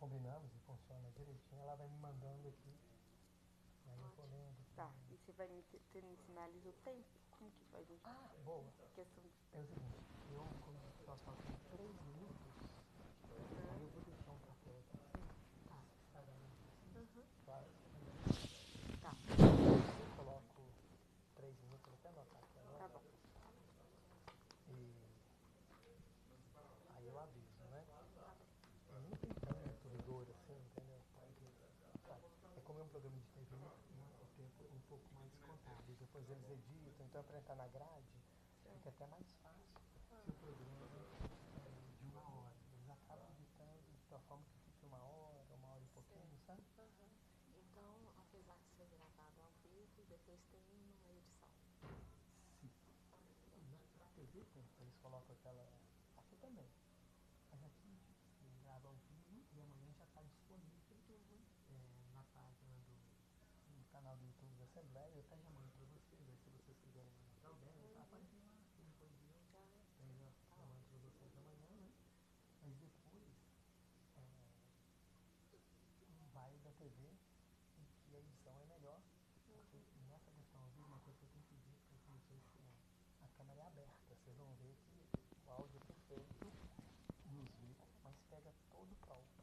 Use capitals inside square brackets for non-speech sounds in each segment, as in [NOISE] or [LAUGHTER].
combinamos e funciona direitinho, ela vai me mandando aqui. Né, tá, e você vai me, ter me sinaliza o tempo? Como que faz? Ah, boa. Questão de... É o seguinte, eu, como a depois eles editam, então para entrar na grade, fica até mais fácil se o programa é de uma hora. Eles acabam editando de tal forma que fique uma hora, uma hora e pouquinho, Sim. sabe? Uhum. Então, apesar de ser gravado ao vivo, depois tem uma edição. Sim. Na TV tem, então eles colocam aquela. Aqui também. Mas aqui eles gravam ao vivo e amanhã já está disponível é, na página do no canal do YouTube da Assembleia, eu até já pai da TV e que a edição é melhor, porque nessa questão às vezes uma coisa que eu tenho que dizer para vocês é a câmera é aberta, vocês vão ver que o áudio é perfeito nos vídeos, mas pega todo o palco.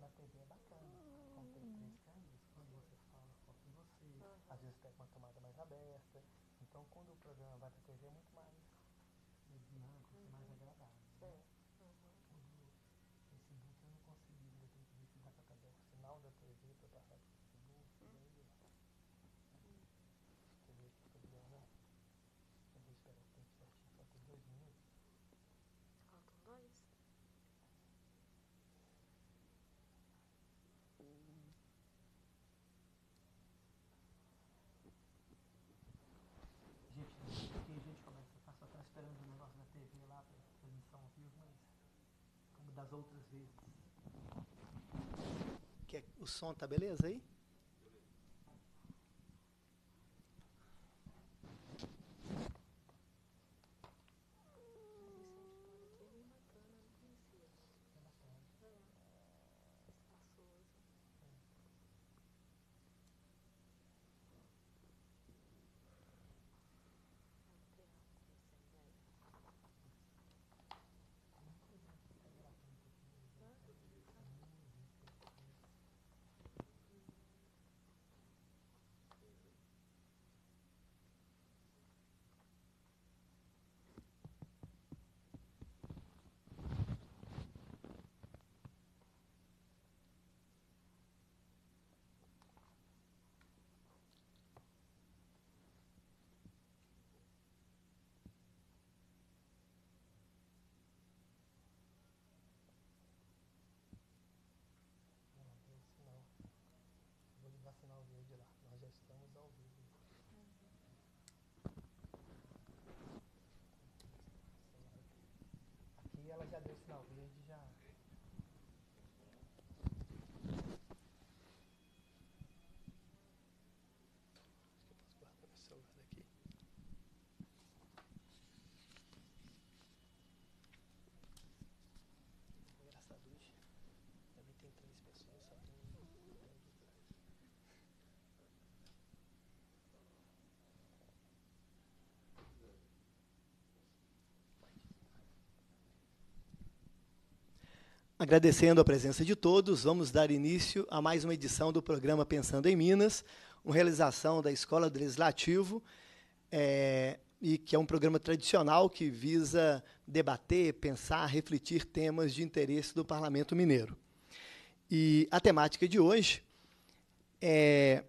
Na TV é bacana, então tem três câmeras quando você fala, foto em você, às vezes pega uma tomada mais aberta, então quando o programa vai para a TV é muito mais das outras vezes. Que é o som tá beleza aí? 那我们记下 Agradecendo a presença de todos, vamos dar início a mais uma edição do programa Pensando em Minas, uma realização da Escola do Legislativo, é, e que é um programa tradicional que visa debater, pensar, refletir temas de interesse do Parlamento Mineiro. E a temática de hoje é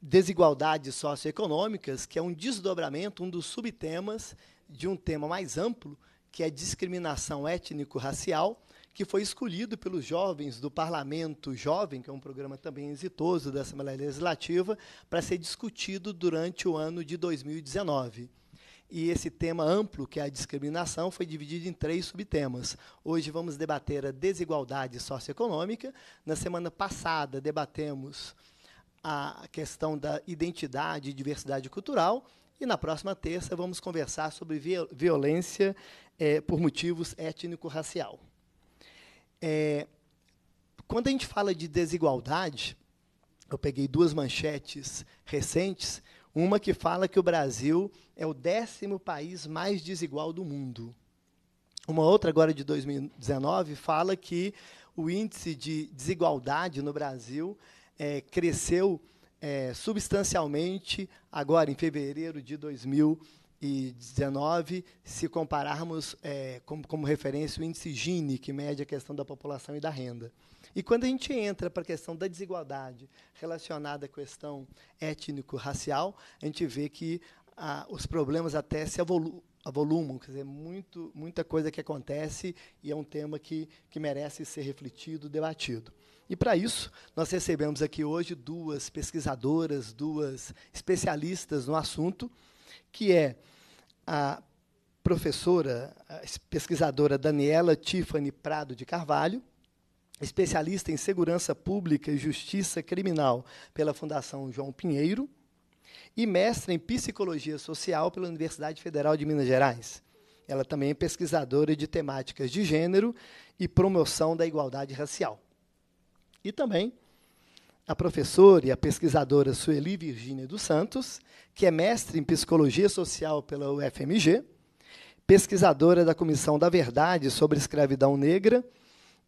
desigualdades socioeconômicas, que é um desdobramento, um dos subtemas de um tema mais amplo, que é discriminação étnico-racial, que foi escolhido pelos jovens do Parlamento Jovem, que é um programa também exitoso da Assembleia Legislativa, para ser discutido durante o ano de 2019. E esse tema amplo, que é a discriminação, foi dividido em três subtemas. Hoje vamos debater a desigualdade socioeconômica. Na semana passada, debatemos a questão da identidade e diversidade cultural. E na próxima terça, vamos conversar sobre violência eh, por motivos étnico-racial. É, quando a gente fala de desigualdade, eu peguei duas manchetes recentes. Uma que fala que o Brasil é o décimo país mais desigual do mundo. Uma outra, agora de 2019, fala que o índice de desigualdade no Brasil é, cresceu é, substancialmente agora em fevereiro de 2019. 2019, se compararmos é, como, como referência o índice Gini, que mede a questão da população e da renda. E quando a gente entra para a questão da desigualdade relacionada à questão étnico-racial, a gente vê que ah, os problemas até se avolumam, quer dizer, muito, muita coisa que acontece e é um tema que, que merece ser refletido, debatido. E para isso, nós recebemos aqui hoje duas pesquisadoras, duas especialistas no assunto, que é a professora, a pesquisadora Daniela Tiffany Prado de Carvalho, especialista em segurança pública e justiça criminal pela Fundação João Pinheiro e mestre em psicologia social pela Universidade Federal de Minas Gerais. Ela também é pesquisadora de temáticas de gênero e promoção da igualdade racial. E também a professora e a pesquisadora Sueli Virginia dos Santos, que é mestre em Psicologia Social pela UFMG, pesquisadora da Comissão da Verdade sobre Escravidão Negra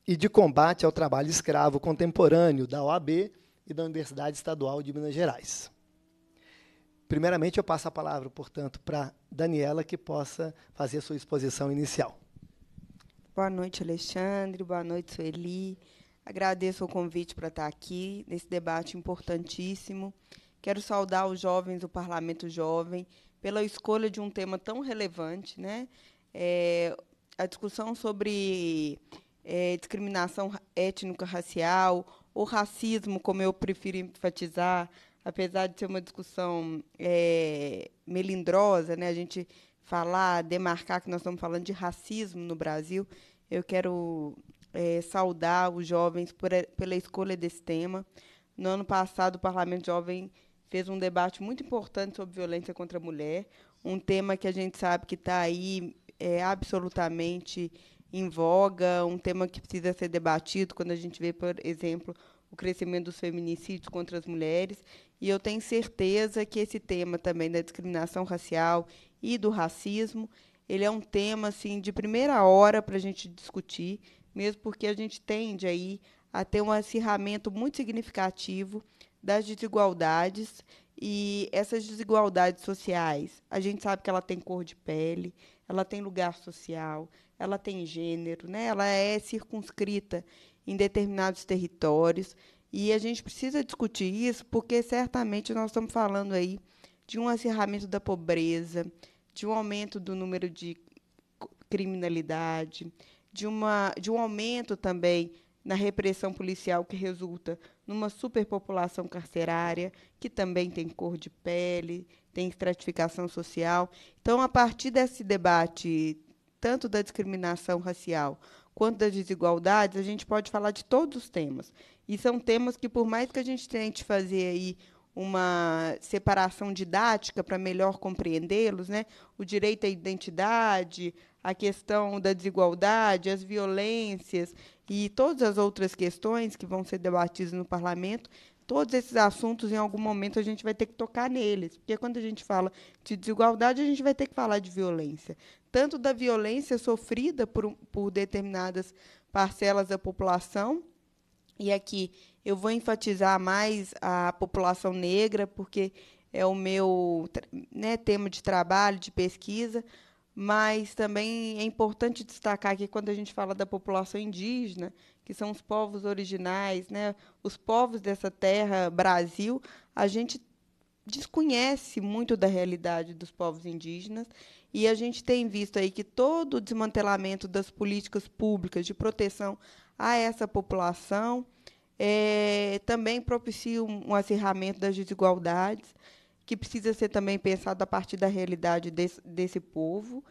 e de Combate ao Trabalho Escravo Contemporâneo da OAB e da Universidade Estadual de Minas Gerais. Primeiramente, eu passo a palavra, portanto, para Daniela, que possa fazer a sua exposição inicial. Boa noite, Alexandre. Boa noite, Sueli. Agradeço o convite para estar aqui nesse debate importantíssimo. Quero saudar os jovens do Parlamento Jovem pela escolha de um tema tão relevante, né? É, a discussão sobre é, discriminação étnico-racial, ou racismo, como eu prefiro enfatizar, apesar de ser uma discussão é, melindrosa, né? A gente falar, demarcar que nós estamos falando de racismo no Brasil. Eu quero é, saudar os jovens por, é, pela escolha desse tema. No ano passado, o Parlamento Jovem fez um debate muito importante sobre violência contra a mulher, um tema que a gente sabe que está aí é, absolutamente em voga, um tema que precisa ser debatido quando a gente vê, por exemplo, o crescimento dos feminicídios contra as mulheres. E eu tenho certeza que esse tema também da discriminação racial e do racismo, ele é um tema assim de primeira hora para a gente discutir mesmo porque a gente tende aí a ter um acirramento muito significativo das desigualdades e essas desigualdades sociais, a gente sabe que ela tem cor de pele, ela tem lugar social, ela tem gênero, né? Ela é circunscrita em determinados territórios e a gente precisa discutir isso porque certamente nós estamos falando aí de um acirramento da pobreza, de um aumento do número de criminalidade, de, uma, de um aumento também na repressão policial que resulta numa superpopulação carcerária, que também tem cor de pele, tem estratificação social. Então, a partir desse debate, tanto da discriminação racial quanto das desigualdades, a gente pode falar de todos os temas. E são temas que, por mais que a gente tente fazer aí uma separação didática para melhor compreendê-los, né? o direito à identidade, a questão da desigualdade, as violências e todas as outras questões que vão ser debatidas no parlamento, todos esses assuntos, em algum momento, a gente vai ter que tocar neles. Porque quando a gente fala de desigualdade, a gente vai ter que falar de violência. Tanto da violência sofrida por, por determinadas parcelas da população, e aqui eu vou enfatizar mais a população negra, porque é o meu né, tema de trabalho, de pesquisa, mas também é importante destacar que quando a gente fala da população indígena, que são os povos originais, né, os povos dessa terra, Brasil, a gente desconhece muito da realidade dos povos indígenas e a gente tem visto aí que todo o desmantelamento das políticas públicas de proteção a essa população, é, também propicia um, um acirramento das desigualdades, que precisa ser também pensado a partir da realidade desse, desse povo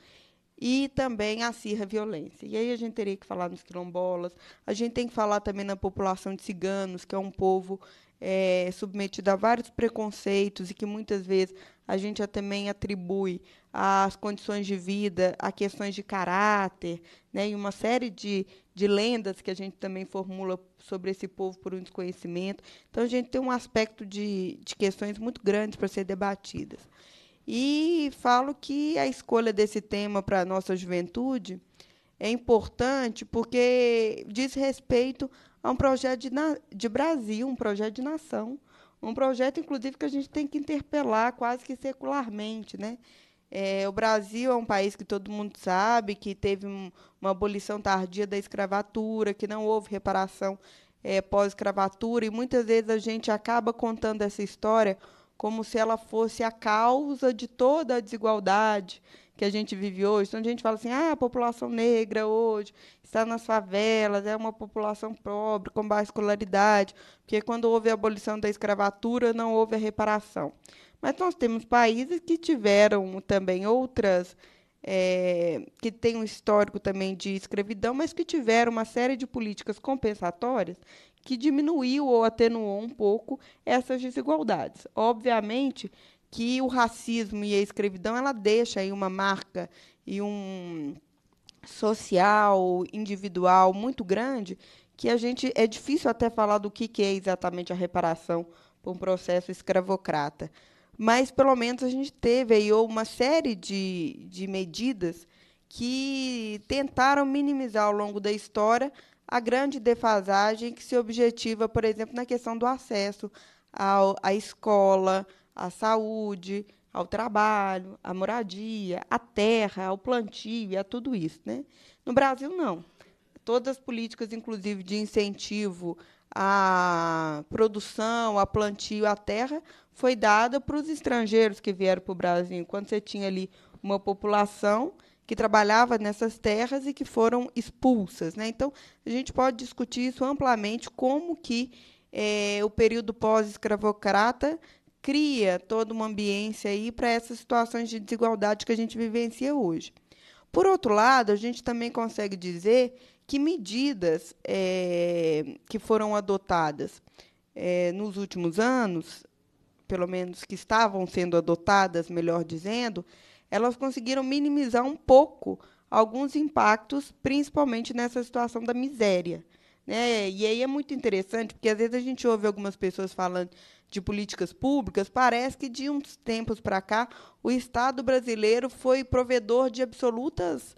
e também acirra a violência. E aí a gente teria que falar nos quilombolas, a gente tem que falar também na população de ciganos, que é um povo é, submetida a vários preconceitos e que muitas vezes a gente também atribui às condições de vida, a questões de caráter, né, e uma série de, de lendas que a gente também formula sobre esse povo por um desconhecimento. Então, a gente tem um aspecto de, de questões muito grandes para ser debatidas. E falo que a escolha desse tema para a nossa juventude é importante porque diz respeito é um projeto de, de Brasil, um projeto de nação, um projeto, inclusive, que a gente tem que interpelar quase que secularmente. Né? É, o Brasil é um país que todo mundo sabe, que teve um, uma abolição tardia da escravatura, que não houve reparação é, pós-escravatura, e muitas vezes a gente acaba contando essa história como se ela fosse a causa de toda a desigualdade que a gente vive hoje. Então, a gente fala assim, ah, a população negra hoje está nas favelas, é uma população pobre, com baixa escolaridade, porque quando houve a abolição da escravatura, não houve a reparação. Mas nós temos países que tiveram também outras, é, que têm um histórico também de escravidão, mas que tiveram uma série de políticas compensatórias que diminuiu ou atenuou um pouco essas desigualdades. Obviamente que o racismo e a escravidão ela deixa aí uma marca e um social, individual muito grande, que a gente é difícil até falar do que, que é exatamente a reparação por um processo escravocrata. Mas pelo menos a gente teve aí uma série de, de medidas que tentaram minimizar ao longo da história a grande defasagem que se objetiva, por exemplo, na questão do acesso ao, à escola, à saúde, ao trabalho, à moradia, à terra, ao plantio e a tudo isso. Né? No Brasil, não. Todas as políticas, inclusive de incentivo à produção, a plantio, à terra, foi dada para os estrangeiros que vieram para o Brasil. Quando você tinha ali uma população que trabalhava nessas terras e que foram expulsas. Né? Então, a gente pode discutir isso amplamente, como que é, o período pós-escravocrata cria toda uma ambiência aí para essas situações de desigualdade que a gente vivencia hoje. Por outro lado, a gente também consegue dizer que medidas é, que foram adotadas é, nos últimos anos, pelo menos que estavam sendo adotadas, melhor dizendo, elas conseguiram minimizar um pouco alguns impactos, principalmente nessa situação da miséria. Né? E aí é muito interessante, porque às vezes a gente ouve algumas pessoas falando de políticas públicas, parece que de uns tempos para cá o Estado brasileiro foi provedor de absolutas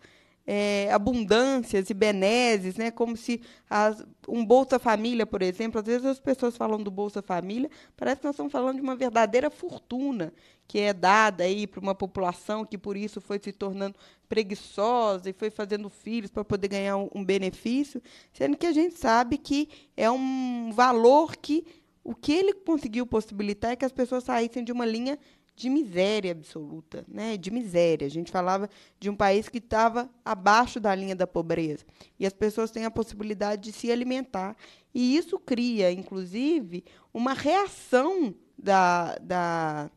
é, abundâncias e benesses, né? como se as, um Bolsa Família, por exemplo, às vezes as pessoas falam do Bolsa Família, parece que nós estamos falando de uma verdadeira fortuna que é dada aí para uma população que por isso foi se tornando preguiçosa e foi fazendo filhos para poder ganhar um, um benefício, sendo que a gente sabe que é um valor que o que ele conseguiu possibilitar é que as pessoas saíssem de uma linha de miséria absoluta, né? De miséria. A gente falava de um país que estava abaixo da linha da pobreza e as pessoas têm a possibilidade de se alimentar e isso cria, inclusive, uma reação da, da,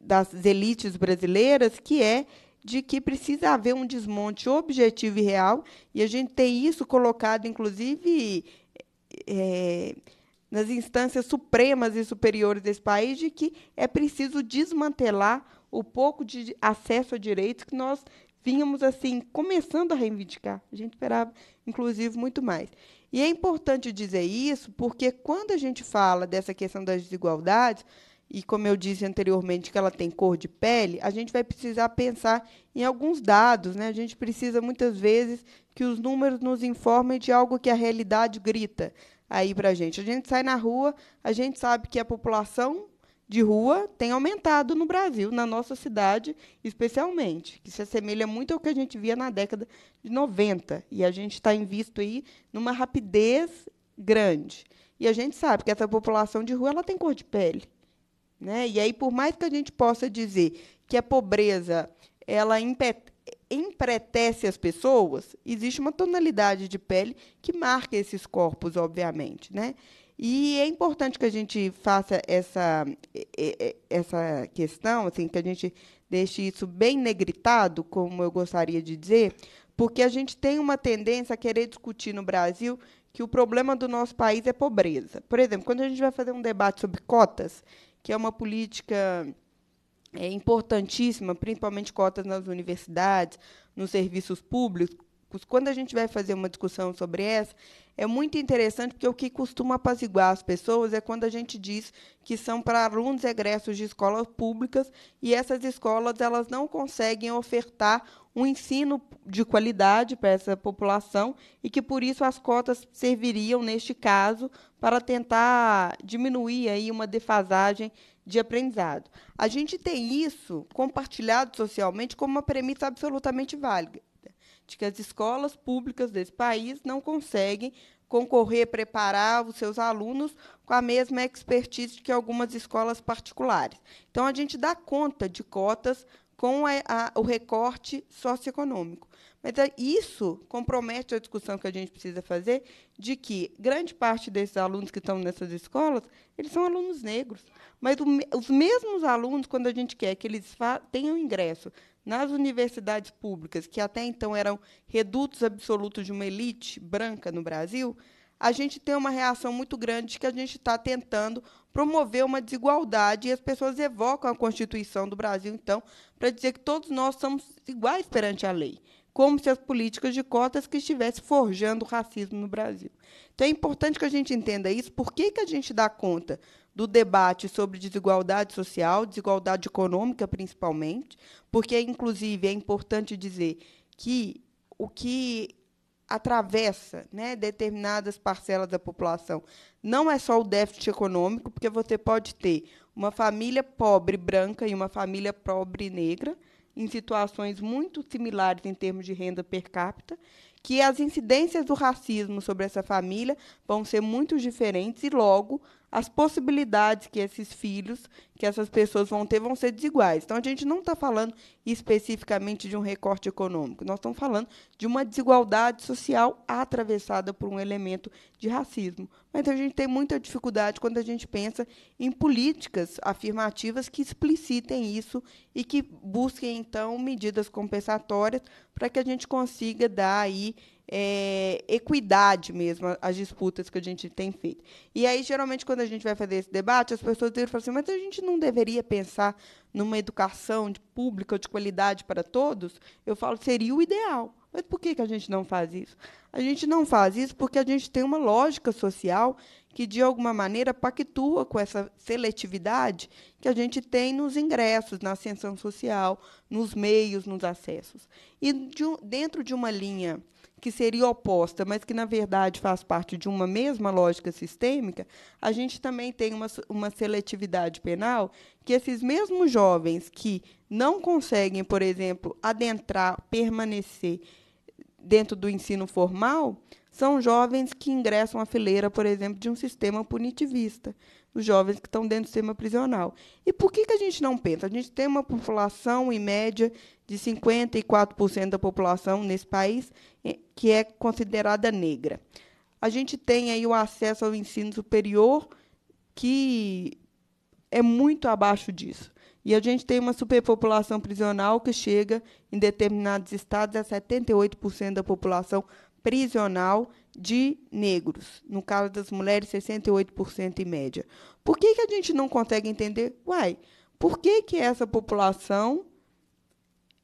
das elites brasileiras que é de que precisa haver um desmonte objetivo e real e a gente tem isso colocado, inclusive, é, nas instâncias supremas e superiores desse país de que é preciso desmantelar o pouco de acesso a direitos que nós vínhamos assim começando a reivindicar. A gente esperava, inclusive, muito mais. E é importante dizer isso porque quando a gente fala dessa questão das desigualdades, e como eu disse anteriormente que ela tem cor de pele, a gente vai precisar pensar em alguns dados, né? A gente precisa muitas vezes que os números nos informem de algo que a realidade grita aí para a gente. A gente sai na rua, a gente sabe que a população de rua tem aumentado no Brasil, na nossa cidade especialmente, que se assemelha muito ao que a gente via na década de 90. E a gente está invisto aí numa rapidez grande. E a gente sabe que essa população de rua ela tem cor de pele. Né? E aí, por mais que a gente possa dizer que a pobreza ela empretece as pessoas, existe uma tonalidade de pele que marca esses corpos, obviamente, né? E é importante que a gente faça essa, essa questão, assim, que a gente deixe isso bem negritado, como eu gostaria de dizer, porque a gente tem uma tendência a querer discutir no Brasil que o problema do nosso país é pobreza. Por exemplo, quando a gente vai fazer um debate sobre cotas, que é uma política é importantíssima, principalmente cotas nas universidades, nos serviços públicos. Quando a gente vai fazer uma discussão sobre essa, é muito interessante, porque o que costuma apaziguar as pessoas é quando a gente diz que são para alunos egressos de escolas públicas e essas escolas elas não conseguem ofertar um ensino de qualidade para essa população e que por isso as cotas serviriam neste caso para tentar diminuir aí uma defasagem de aprendizado. A gente tem isso compartilhado socialmente como uma premissa absolutamente válida, de que as escolas públicas desse país não conseguem concorrer, preparar os seus alunos com a mesma expertise que algumas escolas particulares. Então, a gente dá conta de cotas com a, a, o recorte socioeconômico. Mas é, isso compromete a discussão que a gente precisa fazer de que grande parte desses alunos que estão nessas escolas, eles são alunos negros. Mas o, os mesmos alunos, quando a gente quer que eles tenham ingresso nas universidades públicas, que até então eram redutos absolutos de uma elite branca no Brasil, a gente tem uma reação muito grande de que a gente está tentando promover uma desigualdade e as pessoas evocam a Constituição do Brasil, então, para dizer que todos nós somos iguais perante a lei, como se as políticas de cotas que estivessem forjando o racismo no Brasil. Então, é importante que a gente entenda isso. Por que, que a gente dá conta do debate sobre desigualdade social, desigualdade econômica, principalmente? Porque, inclusive, é importante dizer que o que atravessa né, determinadas parcelas da população. Não é só o déficit econômico, porque você pode ter uma família pobre branca e uma família pobre negra em situações muito similares em termos de renda per capita, que as incidências do racismo sobre essa família vão ser muito diferentes e logo as possibilidades que esses filhos, que essas pessoas vão ter, vão ser desiguais. Então, a gente não está falando especificamente de um recorte econômico, nós estamos falando de uma desigualdade social atravessada por um elemento de racismo. Mas a gente tem muita dificuldade quando a gente pensa em políticas afirmativas que explicitem isso e que busquem, então, medidas compensatórias para que a gente consiga dar aí é, equidade mesmo as disputas que a gente tem feito. E aí, geralmente, quando a gente vai fazer esse debate, as pessoas dizem assim, mas a gente não deveria pensar numa educação de pública de qualidade para todos? Eu falo, seria o ideal. Mas por que, que a gente não faz isso? A gente não faz isso porque a gente tem uma lógica social que, de alguma maneira, pactua com essa seletividade que a gente tem nos ingressos, na ascensão social, nos meios, nos acessos. E de, dentro de uma linha que seria oposta, mas que, na verdade, faz parte de uma mesma lógica sistêmica, a gente também tem uma, uma seletividade penal que esses mesmos jovens que não conseguem, por exemplo, adentrar, permanecer dentro do ensino formal, são jovens que ingressam à fileira, por exemplo, de um sistema punitivista dos jovens que estão dentro do sistema prisional. E por que, que a gente não pensa? A gente tem uma população, em média, de 54% da população nesse país é, que é considerada negra. A gente tem aí o acesso ao ensino superior que é muito abaixo disso. E a gente tem uma superpopulação prisional que chega, em determinados estados, a 78% da população prisional de negros. No caso das mulheres, 68% em média. Por que, que a gente não consegue entender? Uai, por que, que essa população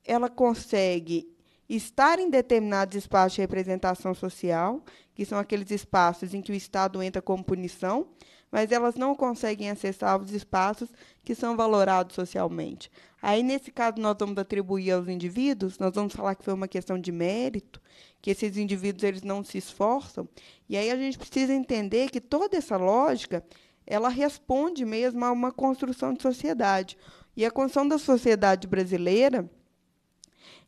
ela consegue estar em determinados espaços de representação social, que são aqueles espaços em que o Estado entra como punição, mas elas não conseguem acessar os espaços que são valorados socialmente. Aí, nesse caso, nós vamos atribuir aos indivíduos, nós vamos falar que foi uma questão de mérito, que esses indivíduos eles não se esforçam. E aí a gente precisa entender que toda essa lógica ela responde mesmo a uma construção de sociedade. E a construção da sociedade brasileira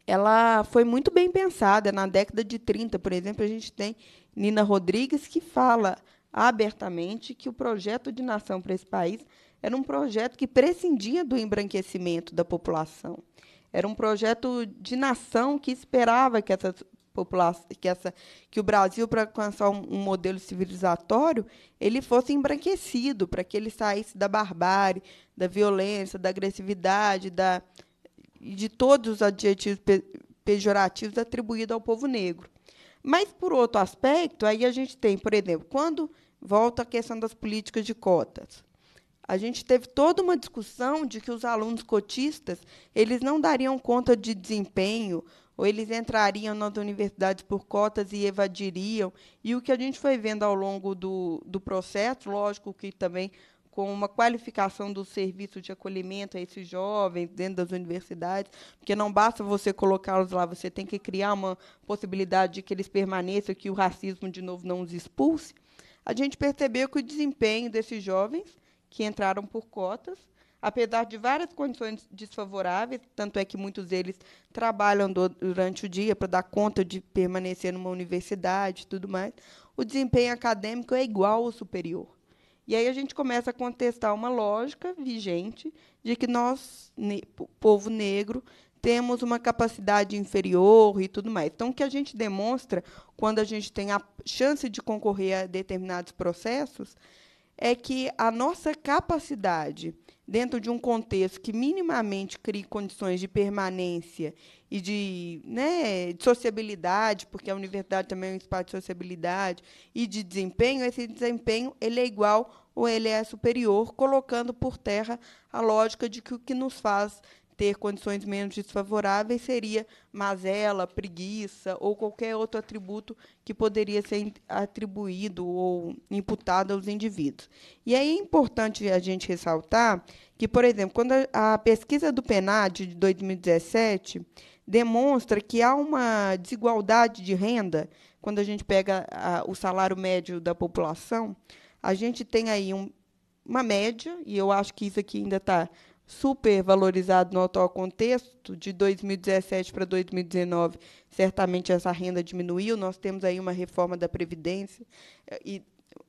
ela foi muito bem pensada. Na década de 30, por exemplo, a gente tem Nina Rodrigues que fala abertamente que o projeto de nação para esse país era um projeto que prescindia do embranquecimento da população. Era um projeto de nação que esperava que essa população, que essa, que o Brasil para alcançar um, um, modelo civilizatório, ele fosse embranquecido, para que ele saísse da barbárie, da violência, da agressividade, da de todos os adjetivos pe, pejorativos atribuídos ao povo negro. Mas por outro aspecto, aí a gente tem, por exemplo, quando volta a questão das políticas de cotas a gente teve toda uma discussão de que os alunos cotistas eles não dariam conta de desempenho ou eles entrariam nas universidades por cotas e evadiriam. E o que a gente foi vendo ao longo do, do processo, lógico que também com uma qualificação do serviço de acolhimento a esses jovens dentro das universidades, porque não basta você colocá-los lá, você tem que criar uma possibilidade de que eles permaneçam, que o racismo de novo não os expulse. A gente percebeu que o desempenho desses jovens que entraram por cotas, apesar de várias condições desfavoráveis, tanto é que muitos deles trabalham do, durante o dia para dar conta de permanecer numa universidade e tudo mais, o desempenho acadêmico é igual ou superior. E aí a gente começa a contestar uma lógica vigente de que nós, ne, povo negro, temos uma capacidade inferior e tudo mais. Então, o que a gente demonstra quando a gente tem a chance de concorrer a determinados processos é que a nossa capacidade, dentro de um contexto que minimamente crie condições de permanência e de, né, de sociabilidade, porque a universidade também é um espaço de sociabilidade, e de desempenho, esse desempenho ele é igual ou ele é superior, colocando por terra a lógica de que o que nos faz ter condições menos desfavoráveis seria mazela, preguiça ou qualquer outro atributo que poderia ser atribuído ou imputado aos indivíduos. E aí é importante a gente ressaltar que, por exemplo, quando a pesquisa do PNAD de 2017 demonstra que há uma desigualdade de renda quando a gente pega a, o salário médio da população, a gente tem aí um, uma média, e eu acho que isso aqui ainda está supervalorizado no atual contexto, de 2017 para 2019, certamente essa renda diminuiu. Nós temos aí uma reforma da Previdência, eh, e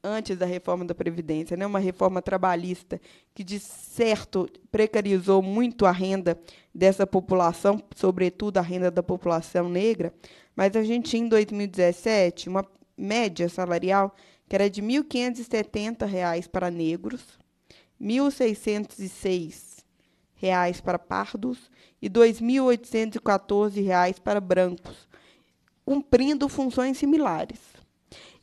antes da reforma da Previdência, né, uma reforma trabalhista que, de certo, precarizou muito a renda dessa população, sobretudo a renda da população negra. Mas a gente tinha, em 2017, uma média salarial que era de R$ 1.570 para negros, R$ 1.606 reais para pardos e R$ reais para brancos, cumprindo funções similares.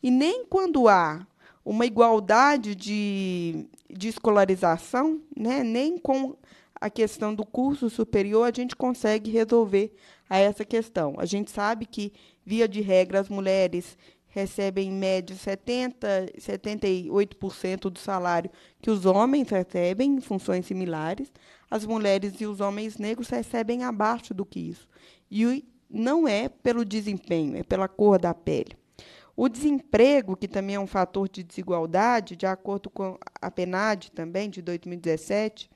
E nem quando há uma igualdade de, de escolarização, né, nem com a questão do curso superior, a gente consegue resolver a essa questão. A gente sabe que, via de regra, as mulheres recebem em média 70, 78% do salário que os homens recebem em funções similares as mulheres e os homens negros recebem abaixo do que isso. E não é pelo desempenho, é pela cor da pele. O desemprego, que também é um fator de desigualdade, de acordo com a PNAD também, de 2017,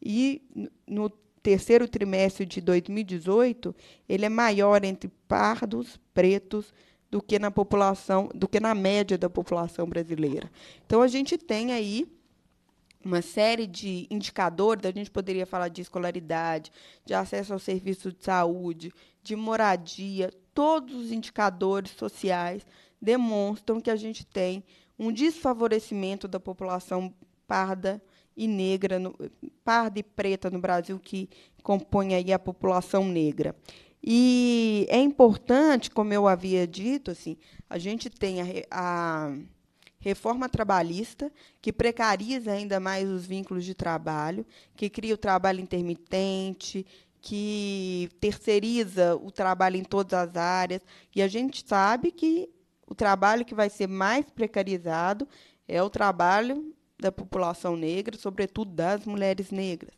e no terceiro trimestre de 2018, ele é maior entre pardos, pretos, do que na população, do que na média da população brasileira. Então a gente tem aí uma série de indicadores, a gente poderia falar de escolaridade, de acesso ao serviço de saúde, de moradia, todos os indicadores sociais demonstram que a gente tem um desfavorecimento da população parda e negra, no, parda e preta no Brasil, que compõe aí a população negra. E é importante, como eu havia dito, assim, a gente tem a, a reforma trabalhista, que precariza ainda mais os vínculos de trabalho, que cria o trabalho intermitente, que terceiriza o trabalho em todas as áreas. E a gente sabe que o trabalho que vai ser mais precarizado é o trabalho da população negra, sobretudo das mulheres negras.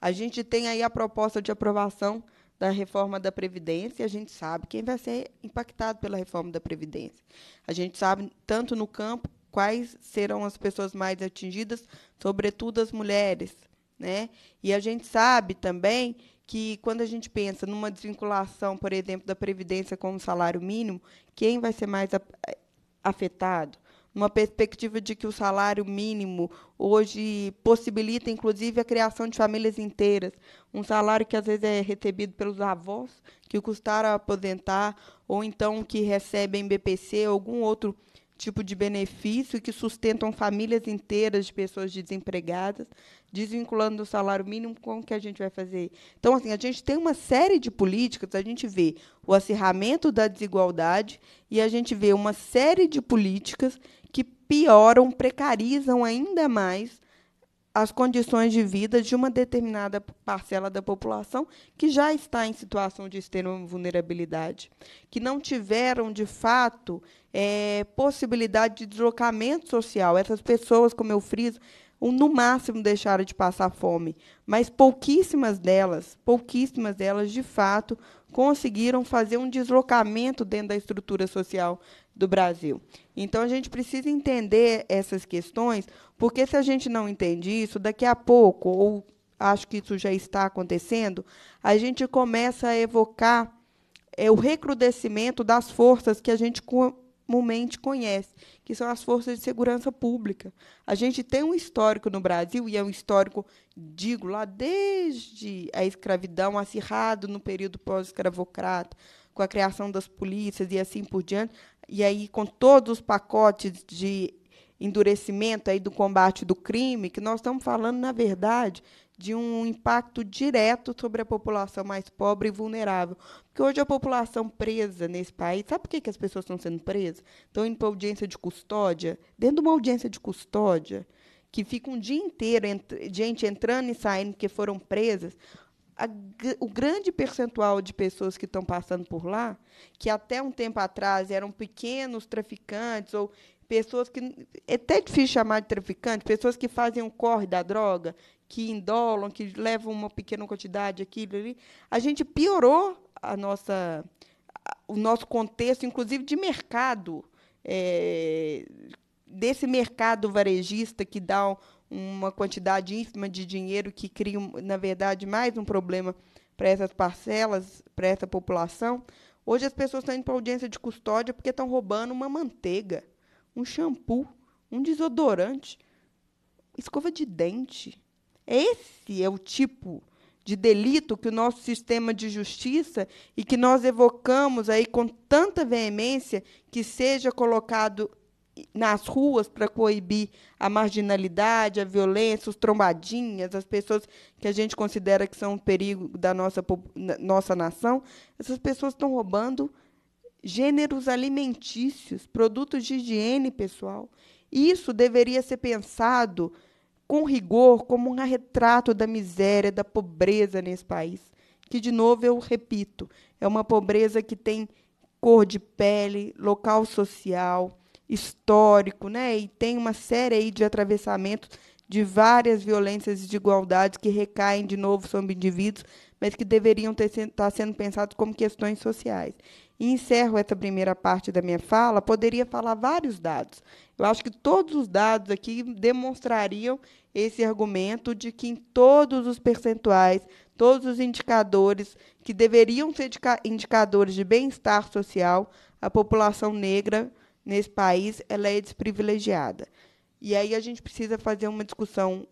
A gente tem aí a proposta de aprovação da reforma da Previdência, e a gente sabe quem vai ser impactado pela reforma da Previdência. A gente sabe, tanto no campo quais serão as pessoas mais atingidas, sobretudo as mulheres. Né? E a gente sabe também que quando a gente pensa numa desvinculação, por exemplo, da previdência com o salário mínimo, quem vai ser mais eh, afetado? Uma perspectiva de que o salário mínimo hoje possibilita, inclusive, a criação de famílias inteiras. Um salário que às vezes é recebido pelos avós, que custaram aposentar, ou então que recebem BPC, algum outro tipo de benefício que sustentam famílias inteiras de pessoas desempregadas, desvinculando o salário mínimo, como que a gente vai fazer? Então, assim, a gente tem uma série de políticas, a gente vê o acirramento da desigualdade e a gente vê uma série de políticas que pioram, precarizam ainda mais as condições de vida de uma determinada parcela da população que já está em situação de extrema vulnerabilidade, que não tiveram, de fato, é, possibilidade de deslocamento social. Essas pessoas, como eu friso, no máximo deixaram de passar fome, mas pouquíssimas delas, pouquíssimas delas, de fato, conseguiram fazer um deslocamento dentro da estrutura social do Brasil. Então a gente precisa entender essas questões, porque se a gente não entende isso, daqui a pouco, ou acho que isso já está acontecendo, a gente começa a evocar é, o recrudescimento das forças que a gente comumente conhece, que são as forças de segurança pública. A gente tem um histórico no Brasil, e é um histórico, digo, lá desde a escravidão, acirrado no período pós-escravocrata, com a criação das polícias e assim por diante, e aí com todos os pacotes de endurecimento aí do combate do crime, que nós estamos falando, na verdade, de um impacto direto sobre a população mais pobre e vulnerável. Porque hoje a população presa nesse país, sabe por que, que as pessoas estão sendo presas? Estão indo para audiência de custódia. Dentro de uma audiência de custódia, que fica um dia inteiro ent gente entrando e saindo porque foram presas, a, o grande percentual de pessoas que estão passando por lá, que até um tempo atrás eram pequenos traficantes ou pessoas que é até difícil chamar de traficante, pessoas que fazem o um corre da droga, que indolam, que levam uma pequena quantidade aquilo ali, a gente piorou a nossa o nosso contexto, inclusive de mercado, é, desse mercado varejista que dá uma quantidade ínfima de dinheiro que cria, na verdade, mais um problema para essas parcelas, para essa população. Hoje as pessoas estão indo para audiência de custódia porque estão roubando uma manteiga, um shampoo, um desodorante, escova de dente. Esse é o tipo de delito que o nosso sistema de justiça e que nós evocamos aí com tanta veemência que seja colocado nas ruas para coibir a marginalidade, a violência, os trombadinhas, as pessoas que a gente considera que são um perigo da nossa, nossa nação, essas pessoas estão roubando gêneros alimentícios, produtos de higiene pessoal. Isso deveria ser pensado com rigor como um retrato da miséria, da pobreza nesse país, que de novo eu repito, é uma pobreza que tem cor de pele, local social, histórico, né? E tem uma série aí de atravessamentos de várias violências e desigualdades que recaem de novo sobre indivíduos, mas que deveriam ter, estar tá sendo pensados como questões sociais. E encerro essa primeira parte da minha fala, poderia falar vários dados. Eu acho que todos os dados aqui demonstrariam esse argumento de que em todos os percentuais, todos os indicadores que deveriam ser indicadores de bem-estar social, a população negra nesse país ela é desprivilegiada. E aí a gente precisa fazer uma discussão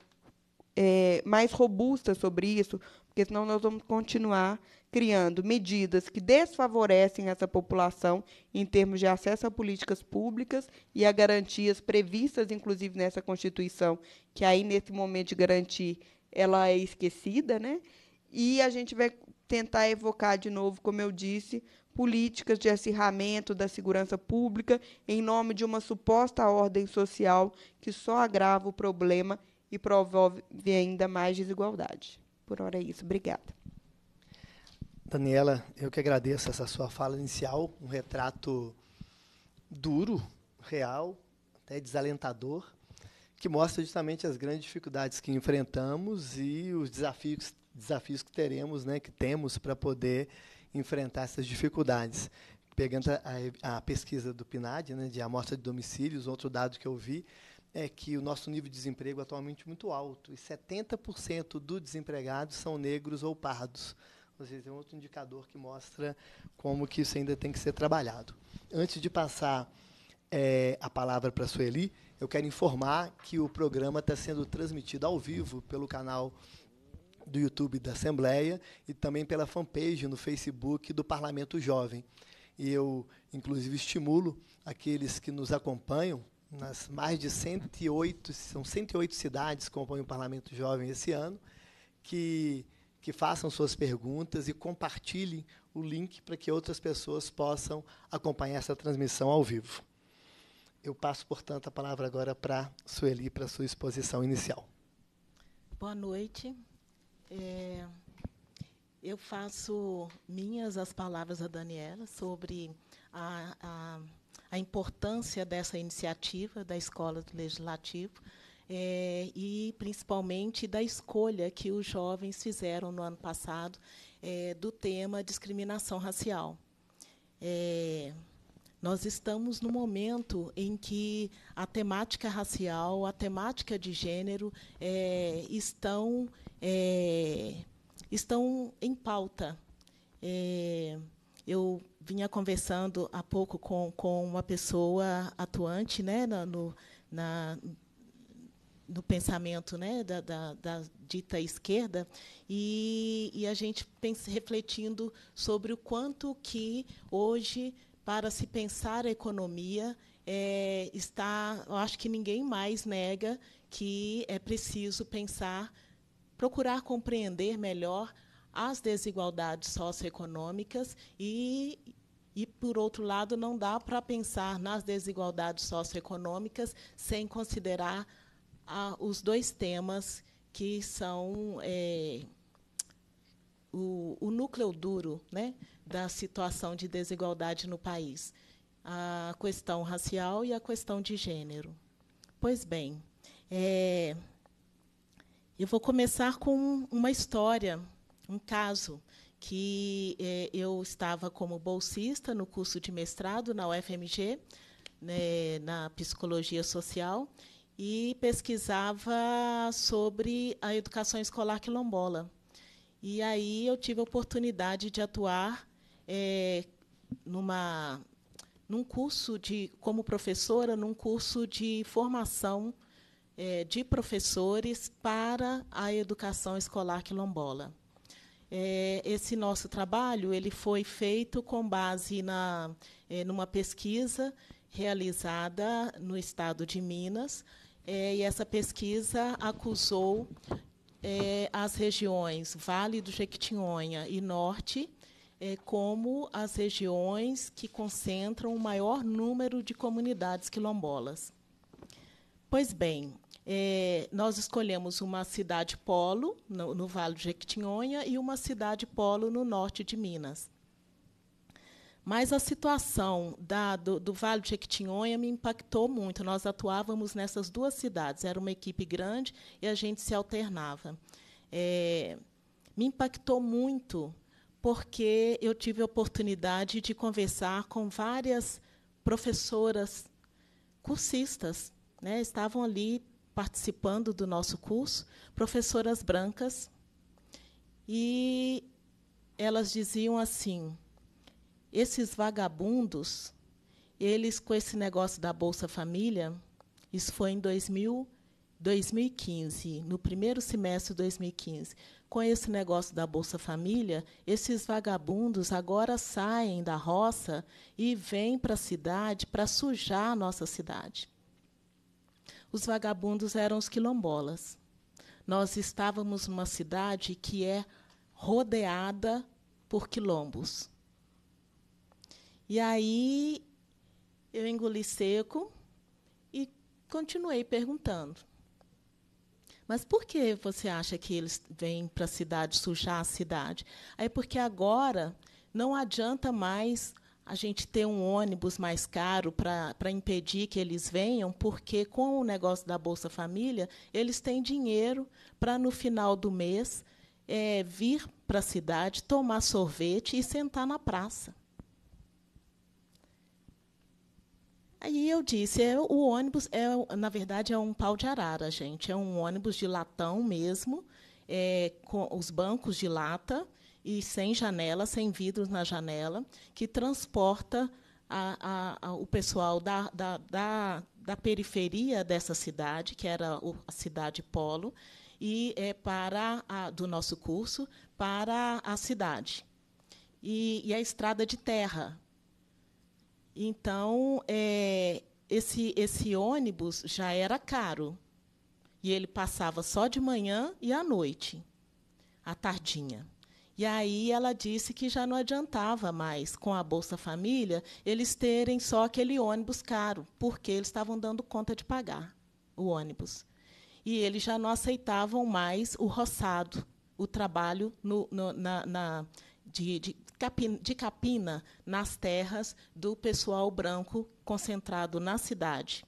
é, mais robusta sobre isso, porque senão nós vamos continuar criando medidas que desfavorecem essa população em termos de acesso a políticas públicas e a garantias previstas, inclusive, nessa Constituição, que aí, nesse momento de garantir, ela é esquecida, né? E a gente vai tentar evocar de novo, como eu disse, políticas de acirramento da segurança pública em nome de uma suposta ordem social que só agrava o problema e promove ainda mais desigualdade. Por hora é isso. Obrigada. Daniela, eu que agradeço essa sua fala inicial, um retrato duro, real, até desalentador, que mostra justamente as grandes dificuldades que enfrentamos e os desafios, desafios que teremos, né, que temos para poder enfrentar essas dificuldades. Pegando a, a pesquisa do PNAD, né, de amostra de domicílios, outro dado que eu vi, é que o nosso nível de desemprego é atualmente é muito alto e 70% dos desempregados são negros ou pardos. Ou seja, é um outro indicador que mostra como que isso ainda tem que ser trabalhado. Antes de passar é, a palavra para a Sueli, eu quero informar que o programa está sendo transmitido ao vivo pelo canal do YouTube da Assembleia e também pela fanpage no Facebook do Parlamento Jovem. E eu, inclusive, estimulo aqueles que nos acompanham nas mais de 108, são 108 cidades que compõem o Parlamento Jovem esse ano, que, que façam suas perguntas e compartilhem o link para que outras pessoas possam acompanhar essa transmissão ao vivo. Eu passo, portanto, a palavra agora para Sueli, para a sua exposição inicial. Boa noite. É, eu faço minhas as palavras da Daniela sobre a, a, a importância dessa iniciativa da Escola do Legislativo é, e, principalmente, da escolha que os jovens fizeram no ano passado é, do tema discriminação racial. É, nós estamos no momento em que a temática racial, a temática de gênero é, estão é, estão em pauta. É, eu vinha conversando há pouco com, com uma pessoa atuante né, no, na, no pensamento né, da, da, da dita esquerda e, e a gente pensa, refletindo sobre o quanto que hoje para se pensar a economia é, está, eu acho que ninguém mais nega que é preciso pensar procurar compreender melhor as desigualdades socioeconômicas e e, por outro lado, não dá para pensar nas desigualdades socioeconômicas sem considerar os dois temas que são é, o, o, núcleo duro né, da situação de desigualdade no país: a questão racial e a questão de gênero. Pois bem, é, eu vou começar com uma história, um caso que é, eu estava como bolsista no curso de mestrado na UFMG, né, na psicologia social, e pesquisava sobre a educação escolar quilombola. E aí eu tive a oportunidade de atuar é, numa num curso de como professora num curso de formação é, de professores para a educação escolar quilombola. É, esse nosso trabalho ele foi feito com base na é, numa pesquisa realizada no estado de Minas é, e essa pesquisa acusou é, as regiões Vale do Jequitinhonha e Norte é, como as regiões que concentram o maior número de comunidades quilombolas. Pois bem, é, nós escolhemos uma cidade polo no, no, Vale do Jequitinhonha e uma cidade polo no norte de Minas. Mas a situação da, do, do, Vale do Jequitinhonha me impactou muito. Nós atuávamos nessas duas cidades, era uma equipe grande e a gente se alternava. É, me impactou muito porque eu tive a oportunidade de conversar com várias professoras, cursistas, né, estavam ali participando do nosso curso, professoras brancas, e elas diziam assim: esses vagabundos, eles com esse negócio da Bolsa Família, isso foi em 2000, 2015, no primeiro semestre de 2015. Com esse negócio da Bolsa Família, esses vagabundos agora saem da roça e vêm para a cidade para sujar a nossa cidade os vagabundos eram os quilombolas. Nós estávamos numa cidade que é rodeada por quilombos. E aí eu engoli seco e continuei perguntando. Mas por que você acha que eles vêm para a cidade sujar a cidade? É porque agora não adianta mais a gente ter um ônibus mais caro para impedir que eles venham, porque com o negócio da Bolsa Família, eles têm dinheiro para, no final do mês, é, vir para a cidade, tomar sorvete e sentar na praça. Aí eu disse, é, o ônibus é, na verdade, é um pau de arara, gente. É um ônibus de latão mesmo, é, com os bancos de lata e sem janela, sem vidros na janela, que transporta a, a, a, o pessoal da, da, da, da, periferia dessa cidade, que era a cidade Polo, e é, para do nosso curso para a cidade e, e a estrada de terra. Então é, esse esse ônibus já era caro e ele passava só de manhã e à noite, à tardinha. E aí ela disse que já não adiantava mais, com a Bolsa Família, eles terem só aquele ônibus caro, porque eles estavam dando conta de pagar o ônibus. E eles já não aceitavam mais o roçado, o trabalho no, no, na, na, de, de, capina, de capina nas terras do pessoal branco concentrado na cidade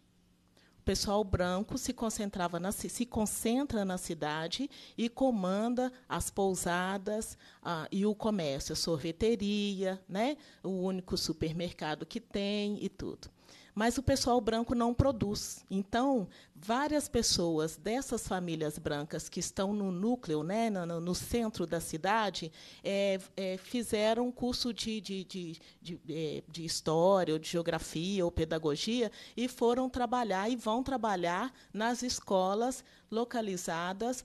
pessoal branco se concentrava na, se concentra na cidade e comanda as pousadas ah, e o comércio, a sorveteria, né, o único supermercado que tem e tudo. Mas o pessoal branco não produz. Então, várias pessoas dessas famílias brancas que estão no núcleo, né, no, no centro da cidade, é, é, fizeram um curso de, de, de, de, é, de história, ou de geografia, ou pedagogia, e foram trabalhar e vão trabalhar nas escolas localizadas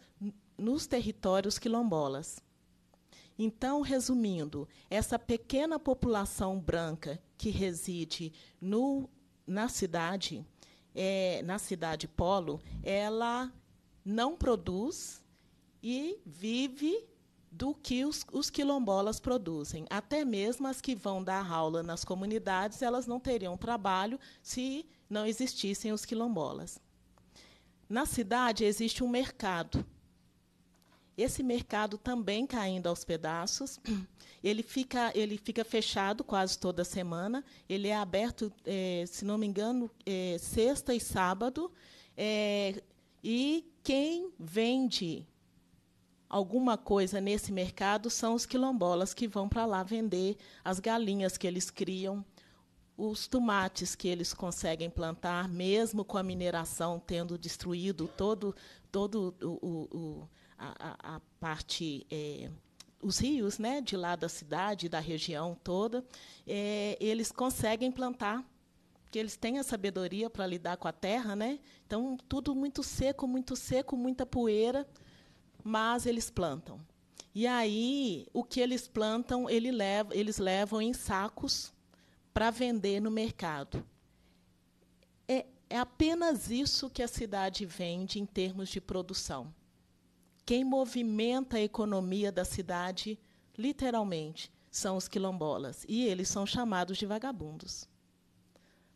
nos territórios quilombolas. Então, resumindo, essa pequena população branca que reside no, na cidade, é, na cidade polo, ela não produz e vive do que os, os, quilombolas produzem. Até mesmo as que vão dar aula nas comunidades, elas não teriam trabalho se não existissem os quilombolas. Na cidade existe um mercado esse mercado também caindo tá aos pedaços. [CLEARS THROAT] Ele fica, ele fica fechado quase toda semana. Ele é aberto, é, se não me engano, é, sexta e sábado. É, e quem vende alguma coisa nesse mercado são os quilombolas que vão para lá vender as galinhas que eles criam, os tomates que eles conseguem plantar, mesmo com a mineração tendo destruído todo, todo o, o, o a, a parte. É, os rios né, de lá da cidade, da região toda, é, eles conseguem plantar, porque eles têm a sabedoria para lidar com a terra. Né? Então, tudo muito seco, muito seco, muita poeira, mas eles plantam. E aí, o que eles plantam, ele leva, eles levam em sacos para vender no mercado. É, é apenas isso que a cidade vende em termos de produção. Quem movimenta a economia da cidade, literalmente, são os quilombolas. E eles são chamados de vagabundos.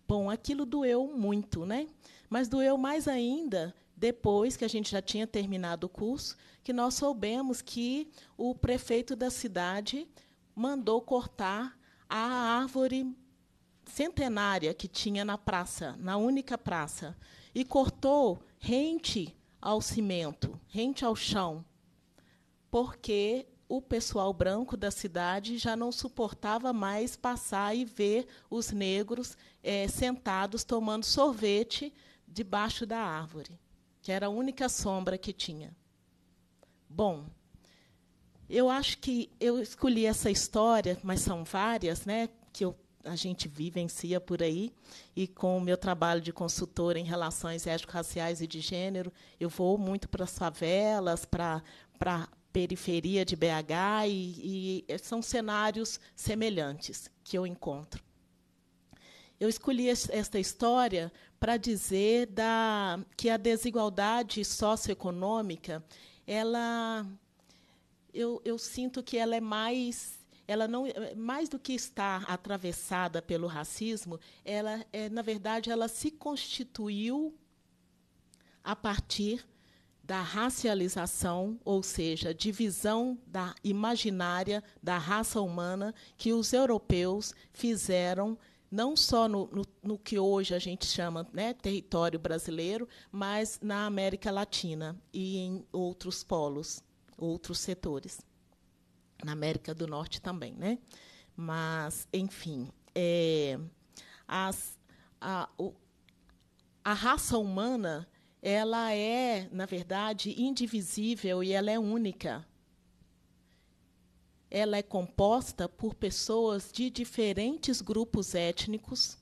Bom, aquilo doeu muito, né? Mas doeu mais ainda depois que a gente já tinha terminado o curso, que nós soubemos que o prefeito da cidade mandou cortar a árvore centenária que tinha na praça, na única praça, e cortou rente ao cimento, rente ao chão, porque o pessoal branco da cidade já não suportava mais passar e ver os negros é, sentados tomando sorvete debaixo da árvore, que era a única sombra que tinha. Bom, eu acho que eu escolhi essa história, mas são várias, né, que eu a gente vivencia por aí. E com o meu trabalho de consultora em relações étnico raciais e de gênero, eu vou muito para as favelas, para a periferia de BH, e, e eh, são cenários semelhantes que eu encontro. Eu escolhi esta história para dizer da, que a desigualdade socioeconômica, ela, eu, eu sinto que ela é mais ela não, mais do que estar atravessada pelo racismo, ela, é, na verdade, ela se constituiu a partir da racialização, ou seja, divisão da imaginária da raça humana que os europeus fizeram não só no, no, no que hoje a gente chama né, território brasileiro, mas na América Latina e em outros polos, outros setores na América do Norte também, né? Mas, enfim, é, as, a, o, a raça humana ela é, na verdade, indivisível e ela é única. Ela é composta por pessoas de diferentes grupos étnicos